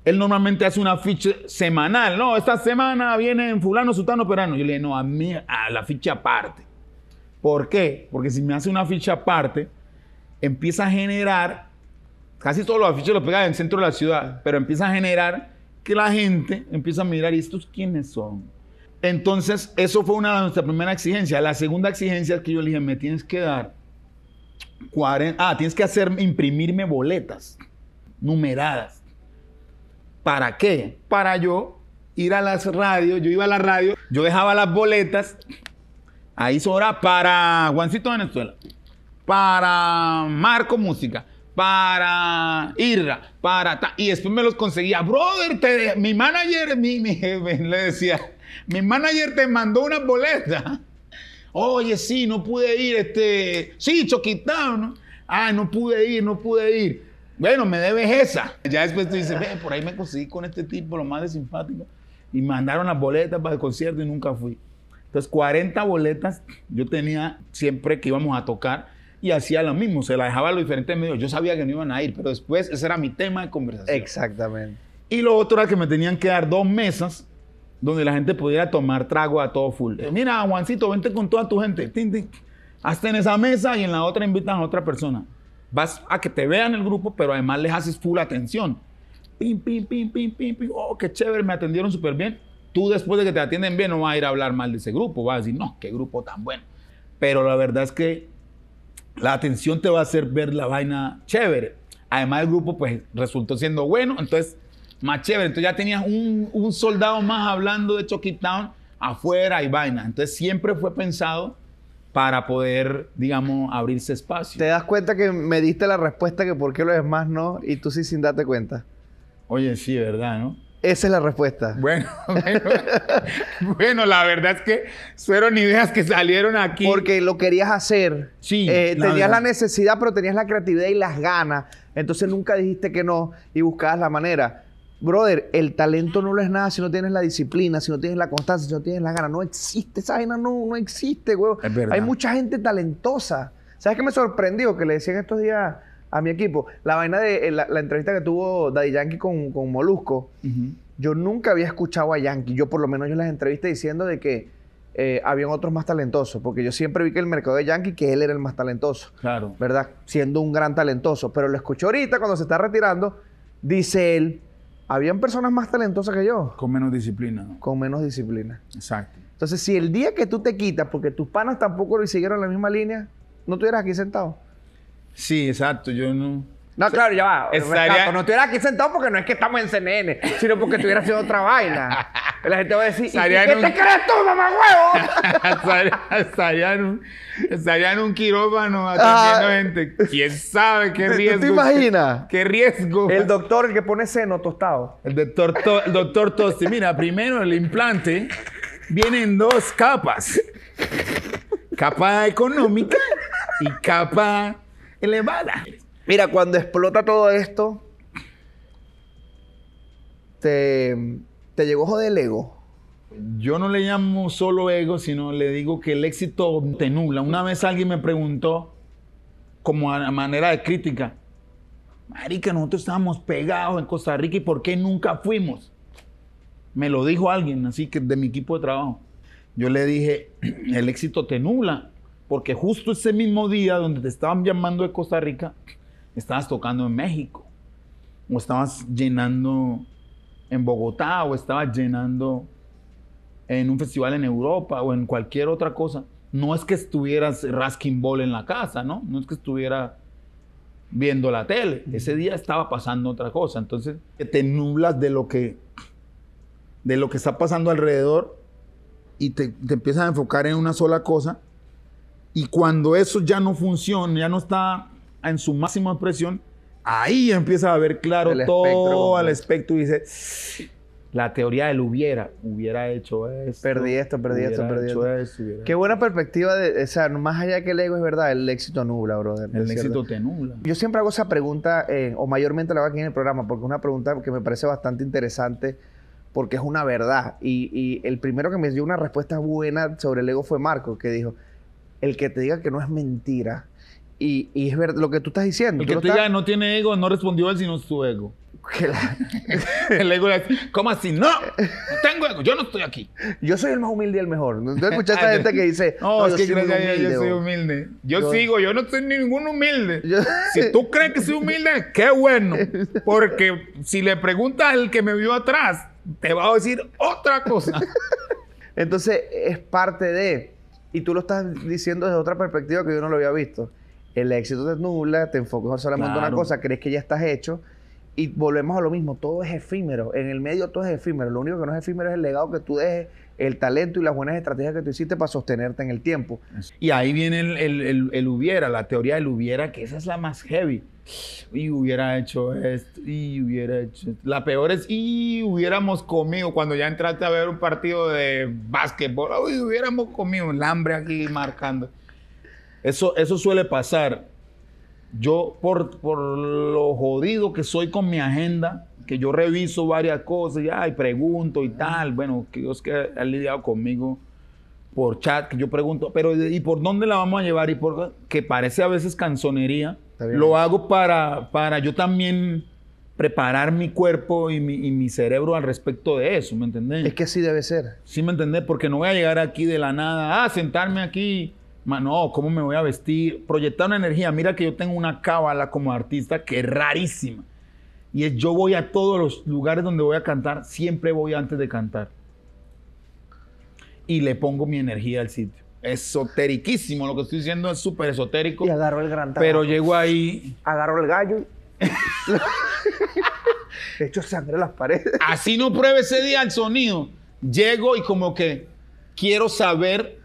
Él normalmente hace una ficha semanal. No, esta semana viene en fulano, sutano, perano. Yo le dije, no, a mí, a la ficha aparte. ¿Por qué? Porque si me hace una ficha aparte, empieza a generar, casi todos los afiches los pega en el centro de la ciudad, pero empieza a generar que la gente empieza a mirar, ¿y estos quiénes son? Entonces, eso fue una de nuestras primeras exigencias. La segunda exigencia es que yo le dije, me tienes que dar 40, ah, tienes que hacer, imprimirme boletas numeradas. ¿Para qué? Para yo ir a las radios, yo iba a la radio, yo dejaba las boletas, ahí sobra para Juancito Venezuela, para Marco Música, para ir para... y después me los conseguía. Brother, te, mi manager, mi, mi, le decía, mi manager te mandó una boleta. Oye, sí, no pude ir, este... Sí, choquitado, ¿no? Ay, ah, no pude ir, no pude ir. Bueno, me debes esa. Ya después tú dices, ve, por ahí me conseguí con este tipo, lo más de simpático. Y mandaron las boletas para el concierto y nunca fui. Entonces, 40 boletas yo tenía siempre que íbamos a tocar y hacía lo mismo, se la dejaba a los diferentes medios. Yo sabía que no iban a ir, pero después ese era mi tema de conversación. Exactamente. Y lo otro era que me tenían que dar dos mesas donde la gente pudiera tomar trago a todo full. Eh, mira, Juancito, vente con toda tu gente. Tin, Hasta en esa mesa y en la otra invitan a otra persona. Vas a que te vean el grupo, pero además les haces full atención. Pim, pim, pim, pim, pim, pim. Oh, qué chévere, me atendieron súper bien. Tú después de que te atienden bien no vas a ir a hablar mal de ese grupo. Vas a decir, no, qué grupo tan bueno. Pero la verdad es que la atención te va a hacer ver la vaina chévere. Además, el grupo pues resultó siendo bueno, entonces más chévere. Entonces ya tenías un, soldado más hablando de Chucky Town afuera y vaina. Entonces siempre fue pensado para poder, digamos, abrirse espacio. ¿Te das cuenta que me diste la respuesta que por qué es demás no y tú sí sin darte cuenta? Oye, sí, ¿verdad, no? Esa es la respuesta. Bueno, bueno, la verdad es que fueron ideas que salieron aquí. Porque lo querías hacer. Sí. Eh, tenías la necesidad, pero tenías la creatividad y las ganas. Entonces nunca dijiste que no y buscabas la manera. Brother, el talento no lo es nada si no tienes la disciplina, si no tienes la constancia, si no tienes la ganas. No existe, esa vaina no, no existe, güey. Hay mucha gente talentosa. ¿Sabes qué me sorprendió? Que le decían estos días a mi equipo. La vaina de eh, la, entrevista que tuvo Daddy Yankee con, Molusco, yo nunca había escuchado a Yankee, yo por lo menos yo las entrevisté diciendo de que eh, habían otros más talentosos, porque yo siempre vi que el mercado de Yankee, que él era el más talentoso, claro. ¿verdad? Siendo un gran talentoso, pero lo escucho ahorita cuando se está retirando, dice él, habían personas más talentosas que yo. Con menos disciplina. Con menos disciplina. Exacto. Entonces, si el día que tú te quitas, porque tus panas tampoco lo siguieron la misma línea, no estuvieras aquí sentado. Sí, exacto, yo no... No, claro, ya va. Estaría... No estuviera aquí sentado porque no es que estamos en CNN, sino porque estuviera haciendo otra vaina. La gente va a decir, ¿Y ¿qué te crees tú, mamá huevo? estaría, un, quirófano atendiendo ah. gente. ¿Quién sabe qué riesgo? ¿Tú te imaginas? ¿Qué, riesgo? El doctor el que pone seno tostado. El doctor, to, el doctor Mira, primero el implante viene en dos capas. Capa económica y capa elevada. Mira, cuando explota todo esto, te, te llegó joder el ego. Yo no le llamo solo ego, sino le digo que el éxito te nula. Una vez alguien me preguntó, como a manera de crítica, Marica, nosotros estábamos pegados en Costa Rica y ¿por qué nunca fuimos? Me lo dijo alguien, así que de mi equipo de trabajo. Yo le dije, el éxito te nubla porque justo ese mismo día donde te estaban llamando de Costa Rica, estabas tocando en México, o estabas llenando en Bogotá, o estabas llenando en un festival en Europa, o en cualquier otra cosa. No es que estuvieras rasking ball en la casa, ¿no? No es que estuviera viendo la tele. Ese día estaba pasando otra cosa. Entonces, te nublas de lo que, de lo que está pasando alrededor y te, te empiezas a enfocar en una sola cosa y cuando eso ya no funciona, ya no está en su máxima expresión, ahí empieza a ver claro todo al espectro y dice, la teoría del hubiera, hubiera hecho esto. Perdí esto, perdí esto, perdí esto. Qué buena perspectiva, de, o sea, más allá que el ego es verdad, el éxito nubla, brother. El éxito te nubla. Yo siempre hago esa pregunta, eh, o mayormente la hago aquí en el programa, porque es una pregunta que me parece bastante interesante, porque es una verdad. Y, y el primero que me dio una respuesta buena sobre el ego fue Marco, que dijo, el que te diga que no es mentira y, es lo que tú estás diciendo. El que tú, no tiene ego, no respondió él sino su ego. el ego dice, ¿cómo así? No, no tengo ego, yo no estoy aquí. Yo soy el más humilde y el mejor. ¿No escuchaste ah, a gente que dice, es yo que yo soy humilde. Yo, sigo, yo no soy ningún humilde. Si tú crees que soy humilde, qué bueno. Porque si le preguntas al que me vio atrás, te va a decir otra cosa. Entonces, es parte de y tú lo estás diciendo desde otra perspectiva que yo no lo había visto. El éxito te nubla, te enfocas solamente en una cosa, crees que ya estás hecho. Y volvemos a lo mismo, todo es efímero. En el medio todo es efímero. Lo único que no es efímero es el legado que tú dejes, el talento y las buenas estrategias que tú hiciste para sostenerte en el tiempo. Y ahí viene el, el hubiera, la teoría del hubiera, que esa es la más heavy y hubiera hecho esto, y hubiera hecho esto. La peor es, y hubiéramos comido, cuando ya entraste a ver un partido de básquetbol, y hubiéramos comido el hambre aquí marcando. Eso, eso suele pasar. Yo, por, por lo jodido que soy con mi agenda, que yo reviso varias cosas, ya, y pregunto y tal, bueno, que Dios que ha lidiado conmigo por chat, que yo pregunto, pero ¿y por dónde la vamos a llevar? Y por que parece a veces canzonería, lo hago para, para yo también preparar mi cuerpo y mi, cerebro al respecto de eso, ¿me entendés? Es que así debe ser. Sí, ¿me entendés? Porque no voy a llegar aquí de la nada, ah, sentarme aquí, no, ¿cómo me voy a vestir? Proyectar una energía. Mira que yo tengo una cábala como artista que es rarísima. Y es, yo voy a todos los lugares donde voy a cantar, siempre voy antes de cantar. Y le pongo mi energía al sitio esoteriquísimo. Lo que estoy diciendo es súper esotérico. Y agarro el gran Pero llego ahí. agarro el gallo. He hecho sangre en las paredes. Así no pruebe ese día el sonido. Llego y como que quiero saber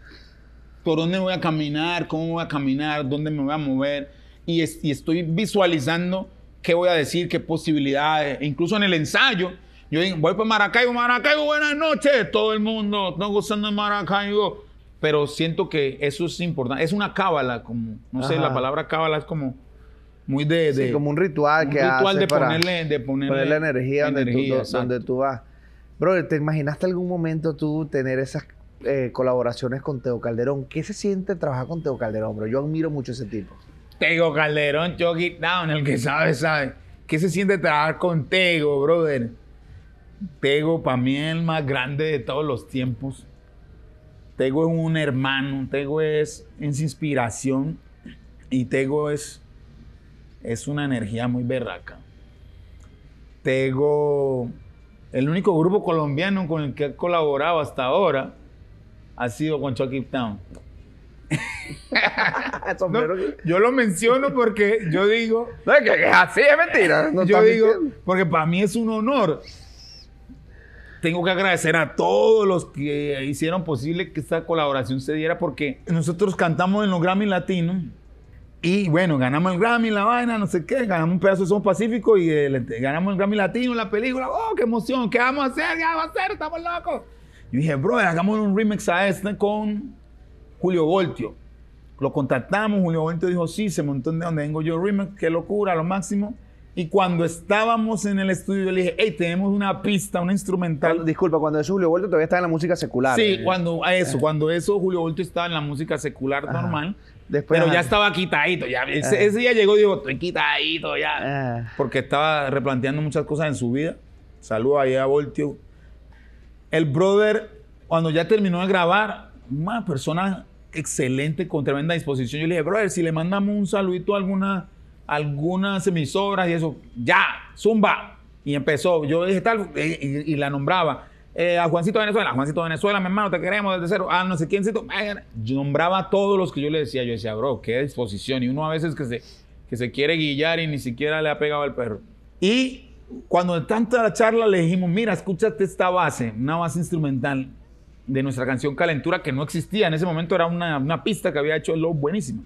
por dónde voy a caminar, cómo voy a caminar, dónde me voy a mover. Y, estoy visualizando qué voy a decir, qué posibilidades. E incluso en el ensayo, yo voy para Maracaibo, Maracaibo, buenas noches, todo el mundo, no gustando de Maracaibo pero siento que eso es importante. Es una cábala, como, no sé, la palabra cábala es como muy de, de sí, como un ritual que ritual hace de para ponerle, de ponerle, energía, energía donde, tú, vas. Bro, ¿te imaginaste algún momento tú tener esas eh, colaboraciones con Teo Calderón? ¿Qué se siente trabajar con Teo Calderón, bro? Yo admiro mucho ese tipo. Teo Calderón, Chucky Down, el que sabe, sabe. ¿Qué se siente trabajar con Teo? brother? Tego, para mí, es el más grande de todos los tiempos. Tego es un hermano, Tego es, su inspiración y Tego es, es una energía muy berraca. Tego, el único grupo colombiano con el que he colaborado hasta ahora ha sido con Chucky Town. yo lo menciono porque yo digo. así es mentira. yo digo, porque para mí es un honor tengo que agradecer a todos los que hicieron posible que esta colaboración se diera porque nosotros cantamos en los Grammy Latino y bueno, ganamos el Grammy, la vaina, no sé qué, ganamos un pedazo de Son Pacífico y eh, ganamos el Grammy Latino, la película, ¡oh, qué emoción! ¿Qué vamos a hacer? ¿Qué vamos a hacer? ¡Estamos locos! Yo dije, bro, hagamos un remix a este con Julio Voltio. Lo contactamos, Julio Voltio dijo, sí, se montó de donde vengo yo remix, qué locura, lo máximo. Y cuando estábamos en el estudio, yo le dije, hey, tenemos una pista, una instrumental. disculpa, cuando eso Julio Volto todavía estaba en la música secular. Sí, eh. cuando eso, eh. cuando eso Julio Volto estaba en la música secular normal. Después, pero ya estaba quitadito, ya. Eh. Ese, día llegó y dijo, estoy quitadito ya. Porque estaba replanteando muchas cosas en su vida. Saludos ahí a Voltio. El brother, cuando ya terminó de grabar, una persona excelente, con tremenda disposición. Yo le dije, brother, si le mandamos un saludito a alguna algunas emisoras y eso, ya, zumba. Y empezó, yo dije tal, y, la nombraba. Eh, a Juancito Venezuela, Juancito Venezuela, mi hermano, te queremos desde cero, a ah, no sé quién Yo nombraba a todos los que yo le decía, yo decía, bro, qué disposición. Y uno a veces que se, que se quiere guillar y ni siquiera le ha pegado al perro. Y cuando de tanta charla le dijimos, mira, escúchate esta base, una base instrumental de nuestra canción Calentura, que no existía en ese momento, era una, una pista que había hecho Low buenísima.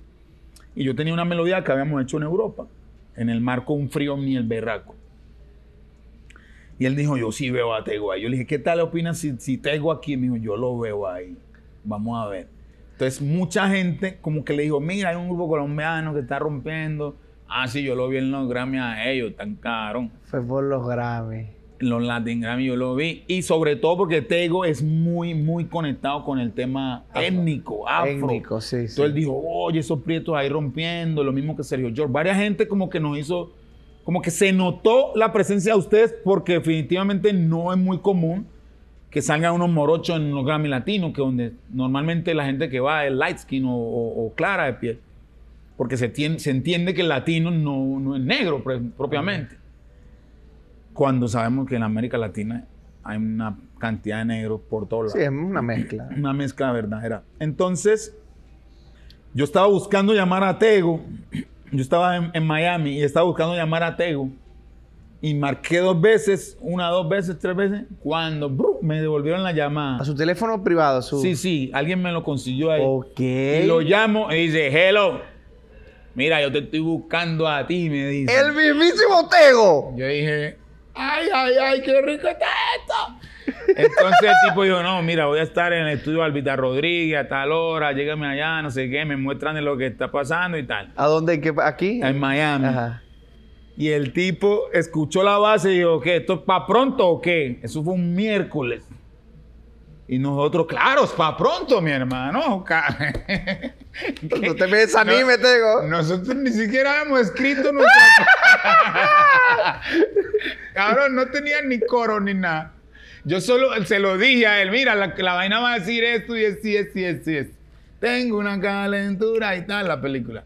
Y yo tenía una melodía que habíamos hecho en Europa, en el marco Un frío ni el berraco. Y él dijo, yo sí veo a Tego ahí. Yo le dije, ¿qué tal ¿le opinas si, si Tego aquí? Me dijo, yo lo veo ahí. Vamos a ver. Entonces mucha gente como que le dijo, mira, hay un grupo colombiano que está rompiendo. Ah, sí, yo lo vi en los Grammys a ellos, tan caro. Fue por los Grammys los Latin Grammy yo lo vi. Y sobre todo porque Tego es muy, muy conectado con el tema étnico, afro. Étnico, sí, Entonces él dijo, oye, esos prietos ahí rompiendo, lo mismo que Sergio George. Varias gente como que nos hizo, como que se notó la presencia de ustedes porque definitivamente no es muy común que salgan unos morochos en los Grammy Latinos, que donde normalmente la gente que va es light skin o, clara de piel. Porque se, se entiende que el latino no es negro pues, propiamente cuando sabemos que en América Latina hay una cantidad de negros por todos lados. Sí, es una mezcla. Una mezcla verdadera. Entonces, yo estaba buscando llamar a Tego. Yo estaba en, Miami y estaba buscando llamar a Tego. Y marqué dos veces, una, dos veces, tres veces, cuando me devolvieron la llamada. ¿A su teléfono privado? Su... Sí, sí, alguien me lo consiguió ahí. Ok. Y lo llamo y dice, hello, mira, yo te estoy buscando a ti, me dice. ¡El mismísimo Tego! Yo dije, ¡Ay, ay, ay! ¡Qué rico está esto! Entonces el tipo dijo, no, mira, voy a estar en el estudio de Alvita Rodríguez a tal hora, llégame allá, no sé qué, me muestran de lo que está pasando y tal. ¿A dónde? ¿Aquí? En Miami. Y el tipo escuchó la base y dijo, ¿qué? ¿Esto es para pronto o qué? Eso fue un miércoles. Y nosotros, claro, para pronto, mi hermano. no te me desanimes, Nosotros ni siquiera hemos escrito Cabrón, no tenía ni coro ni nada. Yo solo se lo dije a él, mira, la, vaina va a decir esto y es, y es, es, Tengo una calentura y tal, la película.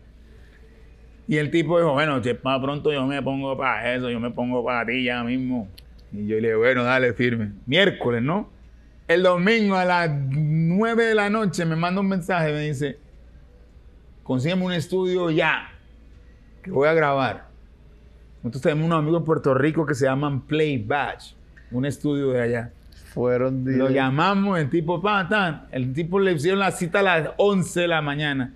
Y el tipo dijo, bueno, si para pronto yo me pongo para eso, yo me pongo para ti ya mismo. Y yo le dije, bueno, dale, firme. Miércoles, ¿no? El domingo a las 9 de la noche me manda un mensaje, me dice, consígueme un estudio ya, que voy a grabar. Nosotros tenemos unos amigos en Puerto Rico que se llaman Play Badge, un estudio de allá. Fueron Lo llamamos, el tipo, El tipo le hicieron la cita a las 11 de la mañana.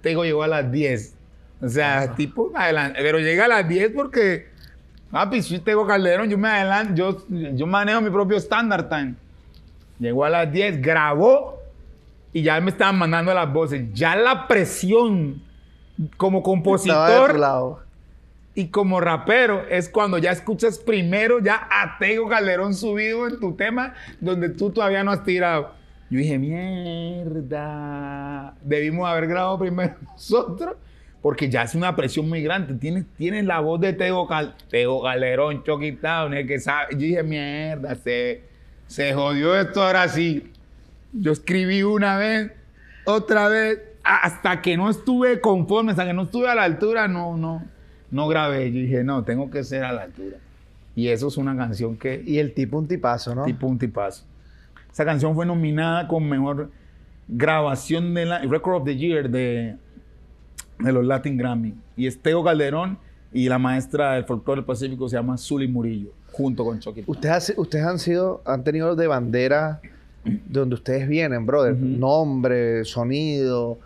Tego llegó a las 10. O sea, tipo, adelante. Pero llega a las 10 porque, papi, si tengo Calderón, yo me adelanto, yo, yo manejo mi propio standard time. Llegó a las 10, grabó y ya me estaban mandando las voces. Ya la presión como compositor y como rapero es cuando ya escuchas primero ya a Tego Calderón subido en tu tema donde tú todavía no has tirado. Yo dije, mierda, debimos haber grabado primero nosotros porque ya es una presión muy grande. Tienes, tienes la voz de Tego, Cal Tego Calderón, Choquitado, el que sabe. Yo dije, mierda, se se jodió esto ahora sí. Yo escribí una vez, otra vez, hasta que no estuve conforme, hasta que no estuve a la altura, no, no, no grabé. Yo dije, no, tengo que ser a la altura. Y eso es una canción que... Y el tipo un tipazo, ¿no? Tipo un tipazo. Esa canción fue nominada con mejor grabación de la Record of the Year de, de los Latin Grammy. Y Esteo Calderón y la maestra del folclore del Pacífico se llama Zully Murillo, junto con Chucky. Ustedes, han sido, han tenido de bandera de donde ustedes vienen, brother. Nombre, sonido,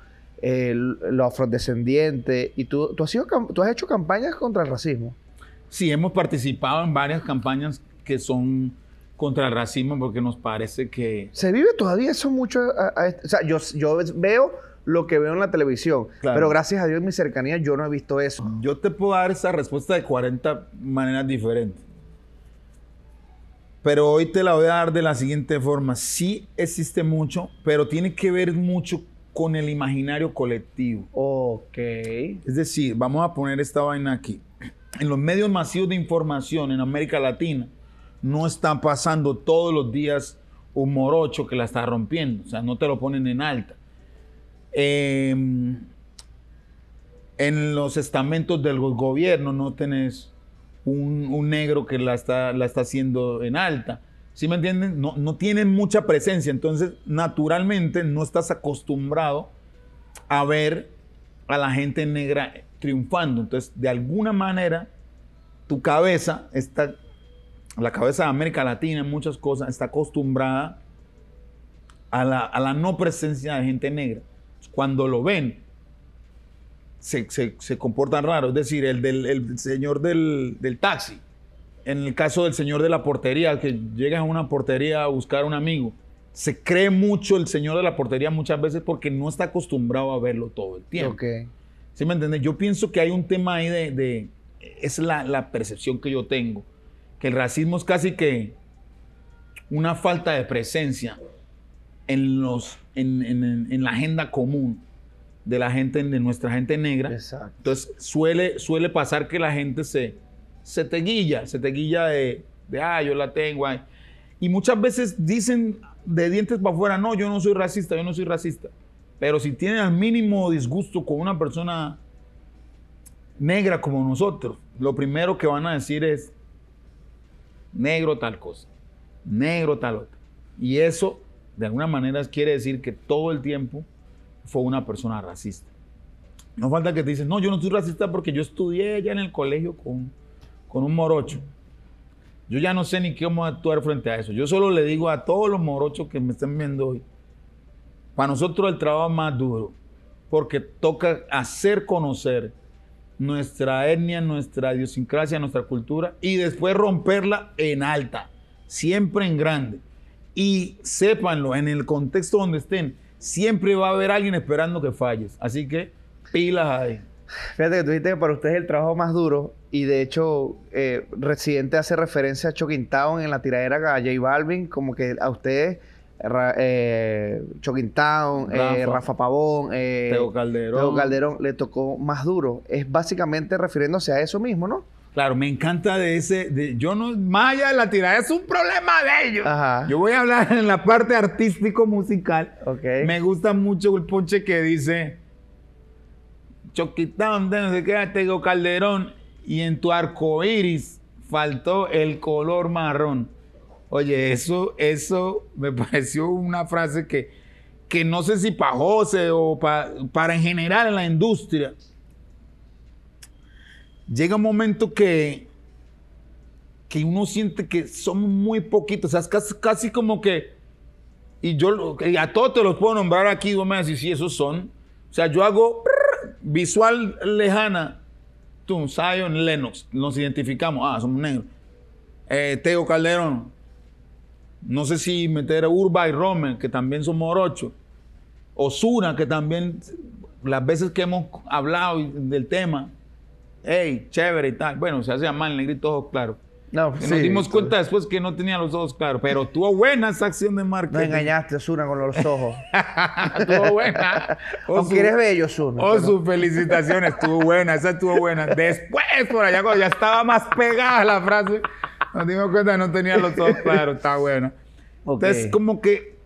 lo afrodescendiente. Y tú, tú, has tú has hecho campañas contra el racismo. Sí, hemos participado en varias campañas que son contra el racismo porque nos parece que... Se vive todavía eso mucho. Este, o sea, yo, yo veo lo que veo en la televisión. Pero gracias a Dios mi cercanía yo no he visto eso. Yo te puedo dar esa respuesta de 40 maneras diferentes. Pero hoy te la voy a dar de la siguiente forma. Sí existe mucho, pero tiene que ver mucho con el imaginario colectivo. Ok. Es decir, vamos a poner esta vaina aquí. En los medios masivos de información en América Latina no está pasando todos los días un morocho que la está rompiendo. O sea, no te lo ponen en alta. Em, en los estamentos del gobierno no tenés un, negro que la está, haciendo en alta. ¿Sí me entienden? No, no tienen mucha presencia, entonces naturalmente no estás acostumbrado a ver a la gente negra triunfando. Entonces, de alguna manera, tu cabeza la cabeza de América Latina muchas cosas, está acostumbrada a la no presencia de gente negra cuando lo ven, se, comportan raro. Es decir, el, del, señor del, taxi, en el caso del señor de la portería, que llega a una portería a buscar un amigo, se cree mucho el señor de la portería muchas veces porque no está acostumbrado a verlo todo el tiempo. ¿Sí me entiendes? Yo pienso que hay un tema ahí de... es la, la percepción que yo tengo, que el racismo es casi que una falta de presencia en, los, en, la agenda común de la gente, de nuestra gente negra. Entonces suele, suele pasar que la gente se, se te guilla, se te guilla de, de ah, yo la tengo. Y muchas veces dicen de dientes para afuera, no, yo no soy racista, yo no soy racista. Pero si tienen al mínimo disgusto con una persona negra como nosotros, lo primero que van a decir es negro tal cosa, negro tal otra. Y eso de alguna manera quiere decir que todo el tiempo fue una persona racista. No falta que te dicen, no, yo no soy racista porque yo estudié ya en el colegio con, con un morocho. Yo ya no sé ni cómo actuar frente a eso. Yo solo le digo a todos los morochos que me están viendo hoy, para nosotros el trabajo es más duro, porque toca hacer conocer nuestra etnia, nuestra idiosincrasia, nuestra cultura y después romperla en alta, siempre en grande. Y sépanlo, en el contexto donde estén, siempre va a haber alguien esperando que falles. Así que pilas ahí. Fíjate que tú dijiste que para ustedes es el trabajo más duro y de hecho reciente eh, Residente hace referencia a Choking Town en la tiradera a J Balvin, como que a ustedes eh, eh, Rafa, Pavón, eh, Teo Calderón le tocó más duro. Es básicamente refiriéndose a eso mismo, ¿no? Claro, me encanta de ese. yo no. Más la tirada, es un problema de ellos. Yo voy a hablar en la parte artístico-musical. Okay. Me gusta mucho el ponche que dice. Choquitán, no sé qué, te Calderón. Y en tu arco iris faltó el color marrón. Oye, eso, eso me pareció una frase que, no sé si para José o para en general en la industria llega un momento que, que uno siente que somos muy poquitos, o sea, es casi, como que, y yo a todos te los puedo nombrar aquí, vos me si esos son, o sea, yo hago visual lejana, tú, Zion, Lennox, nos identificamos, ah, somos negros, eh, Teo Calderón, no sé si meter a Urba y Romer, que también somos morochos, Osuna, que también las veces que hemos hablado del tema, hey, chévere y tal. Bueno, se hacía mal, le negrito ojos claros. No, pues nos dimos pues. cuenta después que no tenía los ojos claros, pero tuvo buena esa acción de marketing. No engañaste, Osuna, con los ojos. tuvo buena. O Aunque eres bello, Osuna. O sus felicitaciones, estuvo buena, esa estuvo buena. Después, por allá, cuando ya estaba más pegada la frase, nos dimos cuenta que no tenía los ojos claros, está bueno. Entonces, como que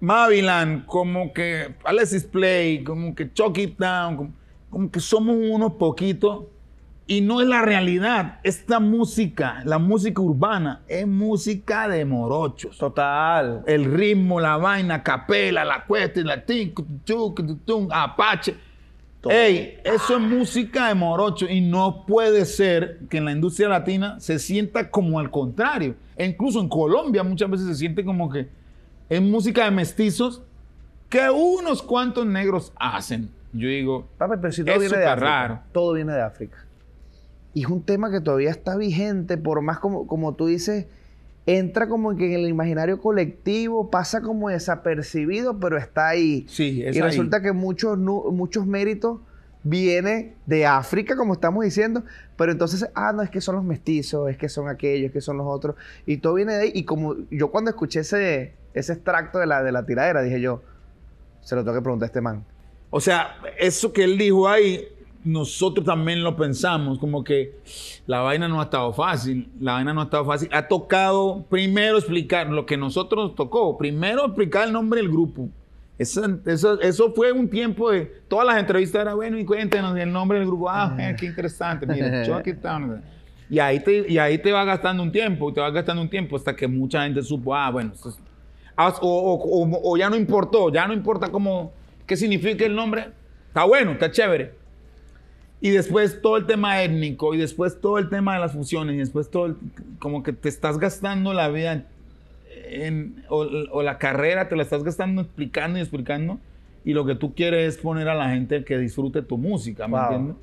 Mavilan, como que Alexis Play, como que Chucky Town, como como que somos unos poquitos y no es la realidad. Esta música, la música urbana, es música de morochos. Total. El ritmo, la vaina, capela, la cuesta, la tink, apache. Ey, eso es música de morocho y no puede ser que en la industria latina se sienta como al contrario. E incluso en Colombia muchas veces se siente como que es música de mestizos que unos cuantos negros hacen yo digo, Papi, pero todo viene de África, raro. Todo viene de África. Y es un tema que todavía está vigente, por más como, como tú dices, entra como en el imaginario colectivo, pasa como desapercibido, pero está ahí. Sí, y resulta que muchos, muchos méritos vienen de África, como estamos diciendo, pero entonces, ah, no, es que son los mestizos, es que son aquellos, es que son los otros, y todo viene de ahí. Y como yo cuando escuché ese, ese extracto de la, de la tiradera, dije yo, se lo tengo que preguntar a este man. O sea, eso que él dijo ahí, nosotros también lo pensamos, como que la vaina no ha estado fácil, la vaina no ha estado fácil. Ha tocado primero explicar lo que nosotros tocó, primero explicar el nombre del grupo. Eso, fue un tiempo de. Todas las entrevistas era bueno y cuéntenos el nombre del grupo. Ah, qué interesante. Mira, yo aquí estaba. Y ahí, te, y ahí te va gastando un tiempo, te va gastando un tiempo hasta que mucha gente supo, ah, bueno, ah, o, ya no importó, ya no importa cómo, ¿Qué significa el nombre? Está bueno, está chévere. Y después todo el tema étnico, y después todo el tema de las fusiones, y después todo, como que te estás gastando la vida o, la carrera, te la estás gastando explicando y explicando, y lo que tú quieres es poner a la gente que disfrute tu música, ¿me entiendes?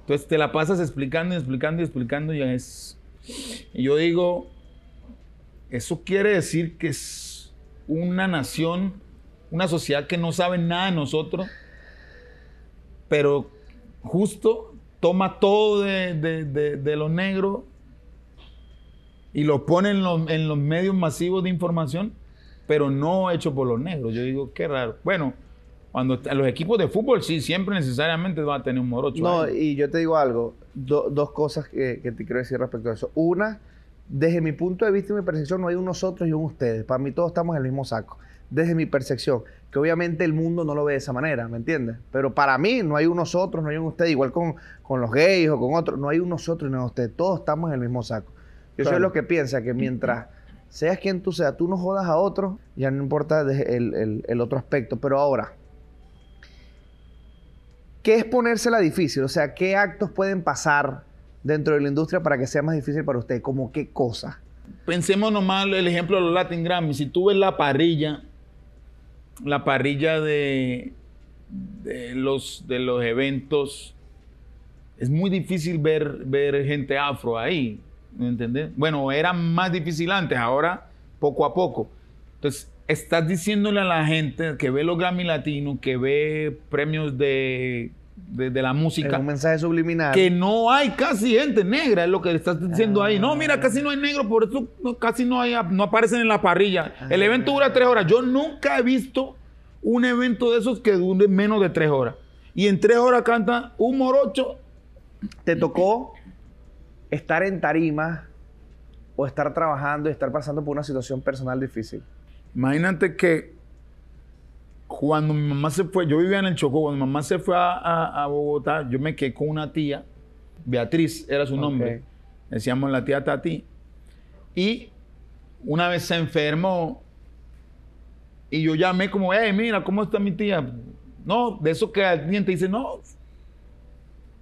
Entonces te la pasas explicando y explicando y explicando, y es. Y yo digo, eso quiere decir que es una nación una sociedad que no sabe nada de nosotros, pero justo toma todo de, de, de, los negros y lo pone en los, medios masivos de información, pero no hecho por los negros. Yo digo, qué raro. Bueno, cuando los equipos de fútbol sí, siempre necesariamente van a tener un morocho. No, y yo te digo algo, dos cosas que, que te quiero decir respecto a eso. Una, desde mi punto de vista y mi percepción, no hay un nosotros y un ustedes. Para mí todos estamos en el mismo saco desde mi percepción. Que obviamente el mundo no lo ve de esa manera, ¿me entiendes? Pero para mí no hay un nosotros, no hay un usted, igual con, los gays o con otros, no hay un nosotros ni un usted, todos estamos en el mismo saco. Yo soy lo que piensa que mientras seas quien tú seas, tú no jodas a otro, ya no importa el, el, el otro aspecto. Pero ahora, ¿qué es ponérsela difícil? O sea, ¿qué actos pueden pasar dentro de la industria para que sea más difícil para usted? ¿Cómo qué cosa? Pensemos nomás el ejemplo de los Latin Grammy. Si tú ves la parrilla la parrilla de, los, de los eventos, es muy difícil ver, ver gente afro ahí, ¿me entiendes? Bueno, era más difícil antes, ahora poco a poco. Entonces, estás diciéndole a la gente que ve los Grammy Latinos, que ve premios de de, la música. un mensaje subliminal. Que no hay casi gente negra, es lo que estás diciendo ahí. No, ah. mira, casi no hay negro, por eso casi no, hay, no aparecen en la parrilla. Ah. El evento dura tres horas. Yo nunca he visto un evento de esos que dure menos de tres horas. Y en tres horas canta un morocho. Te tocó estar en tarima o estar trabajando y estar pasando por una situación personal difícil. Imagínate que cuando mi mamá se fue, yo vivía en el Chocó, cuando mi mamá se fue a, Bogotá, yo me quedé con una tía, Beatriz era su nombre, decíamos la tía Tati, y una vez se enfermó y yo llamé como, hey, mira, ¿cómo está mi tía? No, de eso que el diente, dice, no,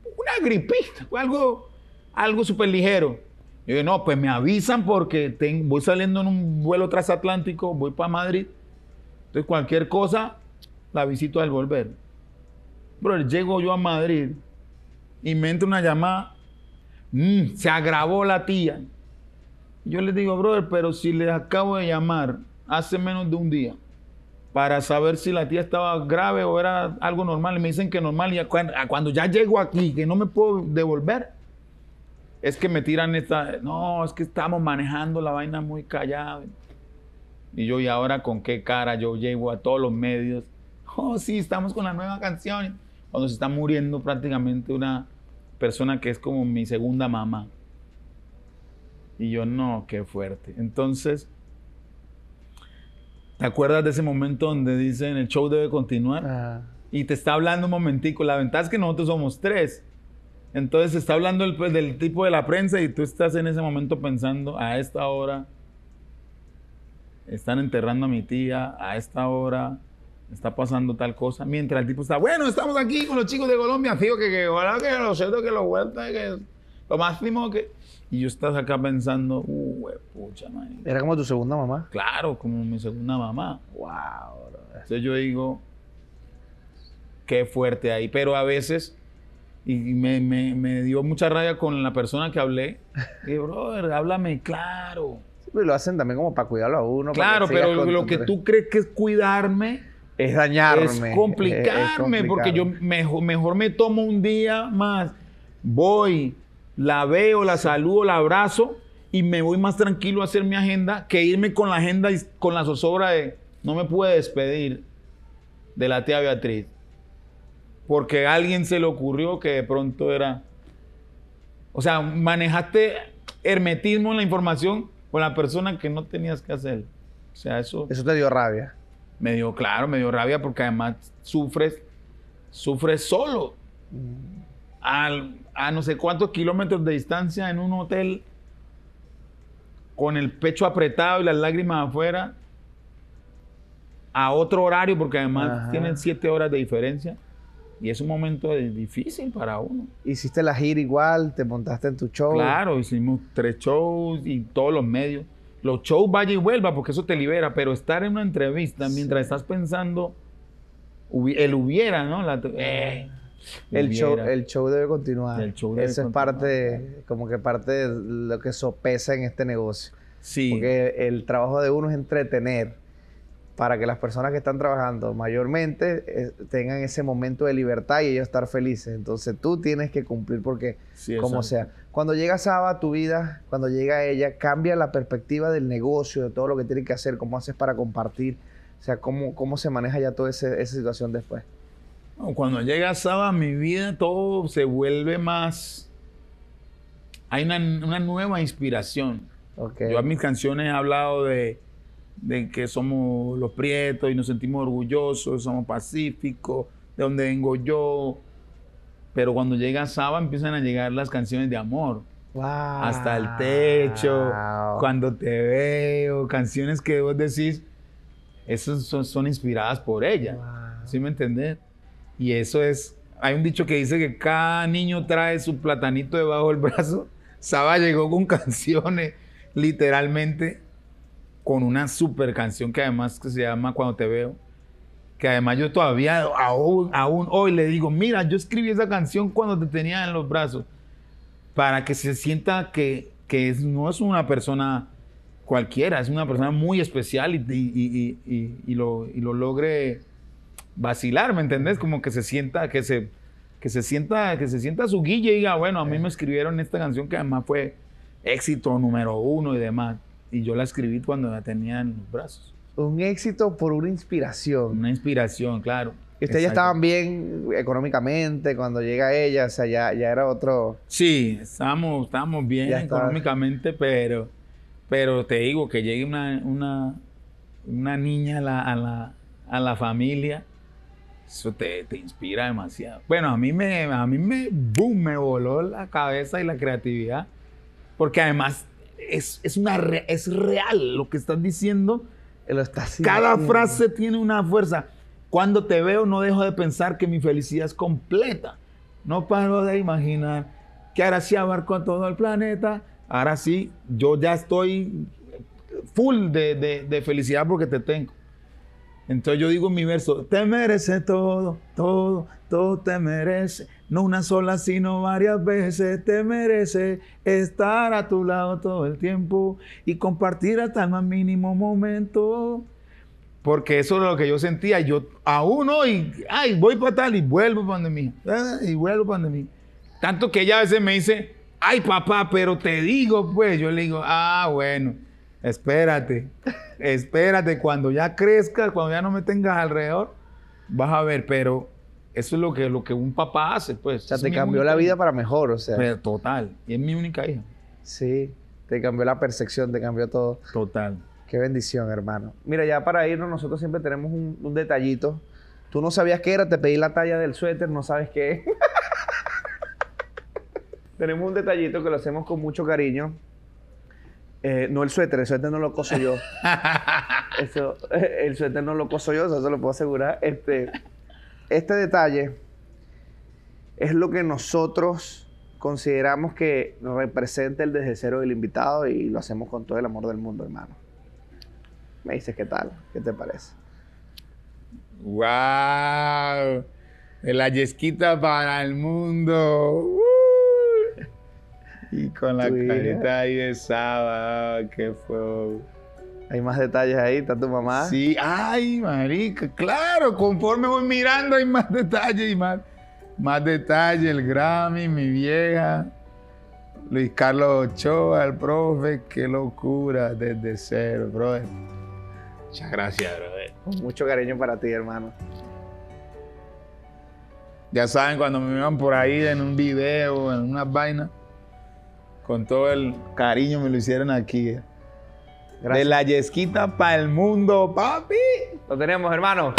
una gripita, algo, algo súper ligero. Yo dije, no, pues me avisan porque voy saliendo en un vuelo transatlántico, voy para Madrid entonces, cualquier cosa, la visito al volver. Brother, llego yo a Madrid y me entra una llamada. Mm, se agravó la tía. Yo le digo, brother, pero si le acabo de llamar hace menos de un día para saber si la tía estaba grave o era algo normal, y me dicen que normal, y cuando ya llego aquí, que no me puedo devolver, es que me tiran esta, no, es que estamos manejando la vaina muy callada. Y yo, ¿y ahora con qué cara? Yo llego a todos los medios. Oh, sí, estamos con la nueva canción. Cuando se está muriendo prácticamente una persona que es como mi segunda mamá. Y yo, no, qué fuerte. Entonces, ¿te acuerdas de ese momento donde dicen el show debe continuar? Y te está hablando un momentico. La ventaja es que nosotros somos tres. Entonces está hablando pues, del tipo de la prensa y tú estás en ese momento pensando, a esta hora están enterrando a mi tía a esta hora, está pasando tal cosa, mientras el tipo está, bueno, estamos aquí con los chicos de Colombia, tío, que, que ojalá que lo cierto que lo vuelta, que lo máximo que... Y yo estás acá pensando, uh, pucha, man. ¿Era como tu segunda mamá? Claro, como mi segunda mamá. Wow, Entonces yo digo, qué fuerte ahí. Pero a veces, y me, dio mucha rabia con la persona que hablé, Y, brother, háblame claro. Y lo hacen también como para cuidarlo a uno. Claro, pero lo que tú crees que es cuidarme. Es dañarme. Es complicarme, porque yo mejor, me tomo un día más. Voy, la veo, la saludo, la abrazo y me voy más tranquilo a hacer mi agenda que irme con la agenda y con la zozobra de no me puede despedir de la tía Beatriz. Porque a alguien se le ocurrió que de pronto era. O sea, manejaste hermetismo en la información con la persona que no tenías que hacer. O sea, eso... Eso te dio rabia. Me dio, claro, me dio rabia porque además sufres, sufres solo. A, no sé cuántos kilómetros de distancia en un hotel con el pecho apretado y las lágrimas afuera a otro horario porque además tienen siete horas de diferencia y es un momento difícil para uno. Hiciste la gira igual, te montaste en tu show. Claro, hicimos tres shows y todos los medios. Los shows vaya y vuelva porque eso te libera, pero estar en una entrevista mientras estás pensando, el hubiera, ¿no? Eh, el, show, el show debe continuar. Eso es parte, como que parte de lo que sopesa en este negocio. Porque el trabajo de uno es entretener para que las personas que están trabajando mayormente eh, tengan ese momento de libertad y ellos estar felices. Entonces tú tienes que cumplir porque, como sea, cuando llega Saba a tu vida, cuando llega ella, cambia la perspectiva del negocio, de todo lo que tienes que hacer, cómo haces para compartir, o sea, cómo, cómo se maneja ya toda esa situación después. Cuando llega Saba a mi vida, todo se vuelve más... Hay una, nueva inspiración. Yo a mis canciones he hablado de de que somos los prietos y nos sentimos orgullosos, somos pacíficos, de donde vengo yo. Pero cuando llega Saba empiezan a llegar las canciones de amor. Hasta el techo, cuando te veo, canciones que vos decís, esas son, son, inspiradas por ella. ¿Sí me entendés? Y eso es, hay un dicho que dice que cada niño trae su platanito debajo del brazo. Saba llegó con canciones, literalmente, con una super canción que además que se llama Cuando te veo, que además yo todavía aún, aún hoy le digo, mira, yo escribí esa canción cuando te tenía en los brazos, para que se sienta que, que es, no es una persona cualquiera, es una persona muy especial y, y, y, y, lo, y lo logre vacilar, ¿me entendés? Como que se sienta, que se, que se sienta, que se sienta su guille y diga, bueno, a mí me escribieron esta canción que además fue éxito número uno y demás. Y yo la escribí cuando la tenía en los brazos. Un éxito por una inspiración. Una inspiración, claro. Y ustedes ya estaban bien económicamente cuando llega ella, o sea, ya, era otro... Sí, estábamos, bien económicamente, pero, pero te digo que llegue una, una, niña a la, familia, eso te, inspira demasiado. Bueno, a mí, me, a mí me, boom, me voló la cabeza y la creatividad, porque además es, una es real lo que están diciendo. Cada frase tiene una fuerza. Cuando te veo no dejo de pensar que mi felicidad es completa. No paro de imaginar que ahora sí abarco a todo el planeta. Ahora sí, yo ya estoy full de, felicidad porque te tengo. Entonces yo digo en mi verso, te merece todo, todo, todo te merece. No una sola, sino varias veces te merece estar a tu lado todo el tiempo y compartir hasta el más mínimo momento. Porque eso es lo que yo sentía. Yo aún hoy, ay, voy para tal y vuelvo para mí. Y vuelvo para Tanto que ella a veces me dice, ay papá, pero te digo, pues yo le digo, ah, bueno, espérate, espérate, cuando ya crezcas, cuando ya no me tengas alrededor, vas a ver, pero eso es lo que, lo que un papá hace, pues. O sea, te cambió la vida para mejor, o sea. total. Y es mi única hija. Sí, te cambió la percepción, te cambió todo. Total. Qué bendición, hermano. Mira, ya para irnos, nosotros siempre tenemos un, detallito. Tú no sabías qué era, te pedí la talla del suéter, no sabes qué es. tenemos un detallito que lo hacemos con mucho cariño. Eh, no el suéter, el suéter no lo coso yo. Eso, eh, el suéter no lo coso yo, eso se lo puedo asegurar. Este, este detalle es lo que nosotros consideramos que representa el desde del invitado y lo hacemos con todo el amor del mundo, hermano. Me dices qué tal, qué te parece. ¡Wow! La yesquita para el mundo. Y con la carita ahí de Saba, qué fue. Hay más detalles ahí, está tu mamá. Sí, ay, marica, claro, conforme voy mirando hay más detalles y más, más detalles, el Grammy, mi vieja, Luis Carlos Ochoa, el profe, qué locura, desde cero, brother. Muchas gracias, brother. Con mucho cariño para ti, hermano. Ya saben, cuando me vean por ahí en un video, en unas vainas, con todo el cariño me lo hicieron aquí. Eh. De la yesquita para el mundo, papi. Lo tenemos, hermano.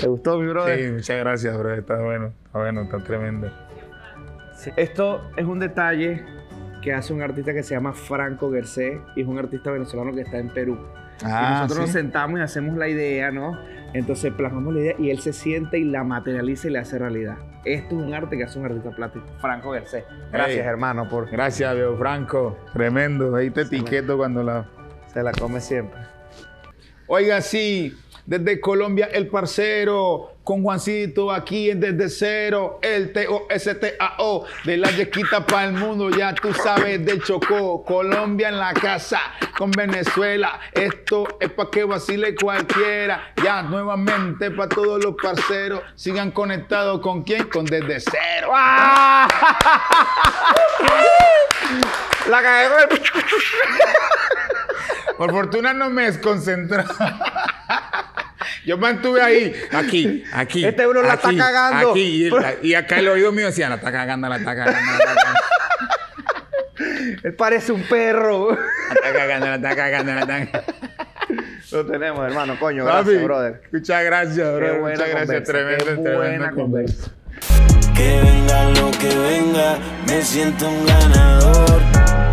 ¿Te gustó, mi brother? Sí, muchas gracias, brother. Está bueno, está bueno, está tremendo. Esto es un detalle que hace un artista que se llama Franco Gerce y es un artista venezolano que está en Perú. Ah, y nosotros nos sentamos y hacemos la idea, ¿no? Entonces plasmamos la idea y él se siente y la materializa y le hace realidad. Esto es un arte que hace un artista plástico, Franco Garcés. Gracias, hermano, por. Gracias, veo Franco. Tremendo. Ahí te etiqueto cuando la. Se la come siempre. Oiga, sí, desde Colombia, el parcero, con Juancito aquí en Desde Cero, el T-O-S-T-A-O, de la yesquita para el mundo, ya tú sabes, de Chocó, Colombia en la casa, con Venezuela, esto es pa' que vacile cualquiera, ya nuevamente para todos los parceros, sigan conectados con quién, con Desde Cero. ¡Ah! La cagué Por fortuna no me desconcentré. Yo mantuve ahí, aquí, aquí. Este uno la está cagando. Aquí, y, acá el oído mío decía, la está cagando, la está cagando, la está cagando. Él parece un perro. La está cagando, la está cagando, la está cagando. Lo tenemos, hermano, coño. gracias, brother. Muchas gracias, brother. Muchas gracias, conversa, tremendo, tremenda conversa. Que venga lo que venga, me siento un ganador.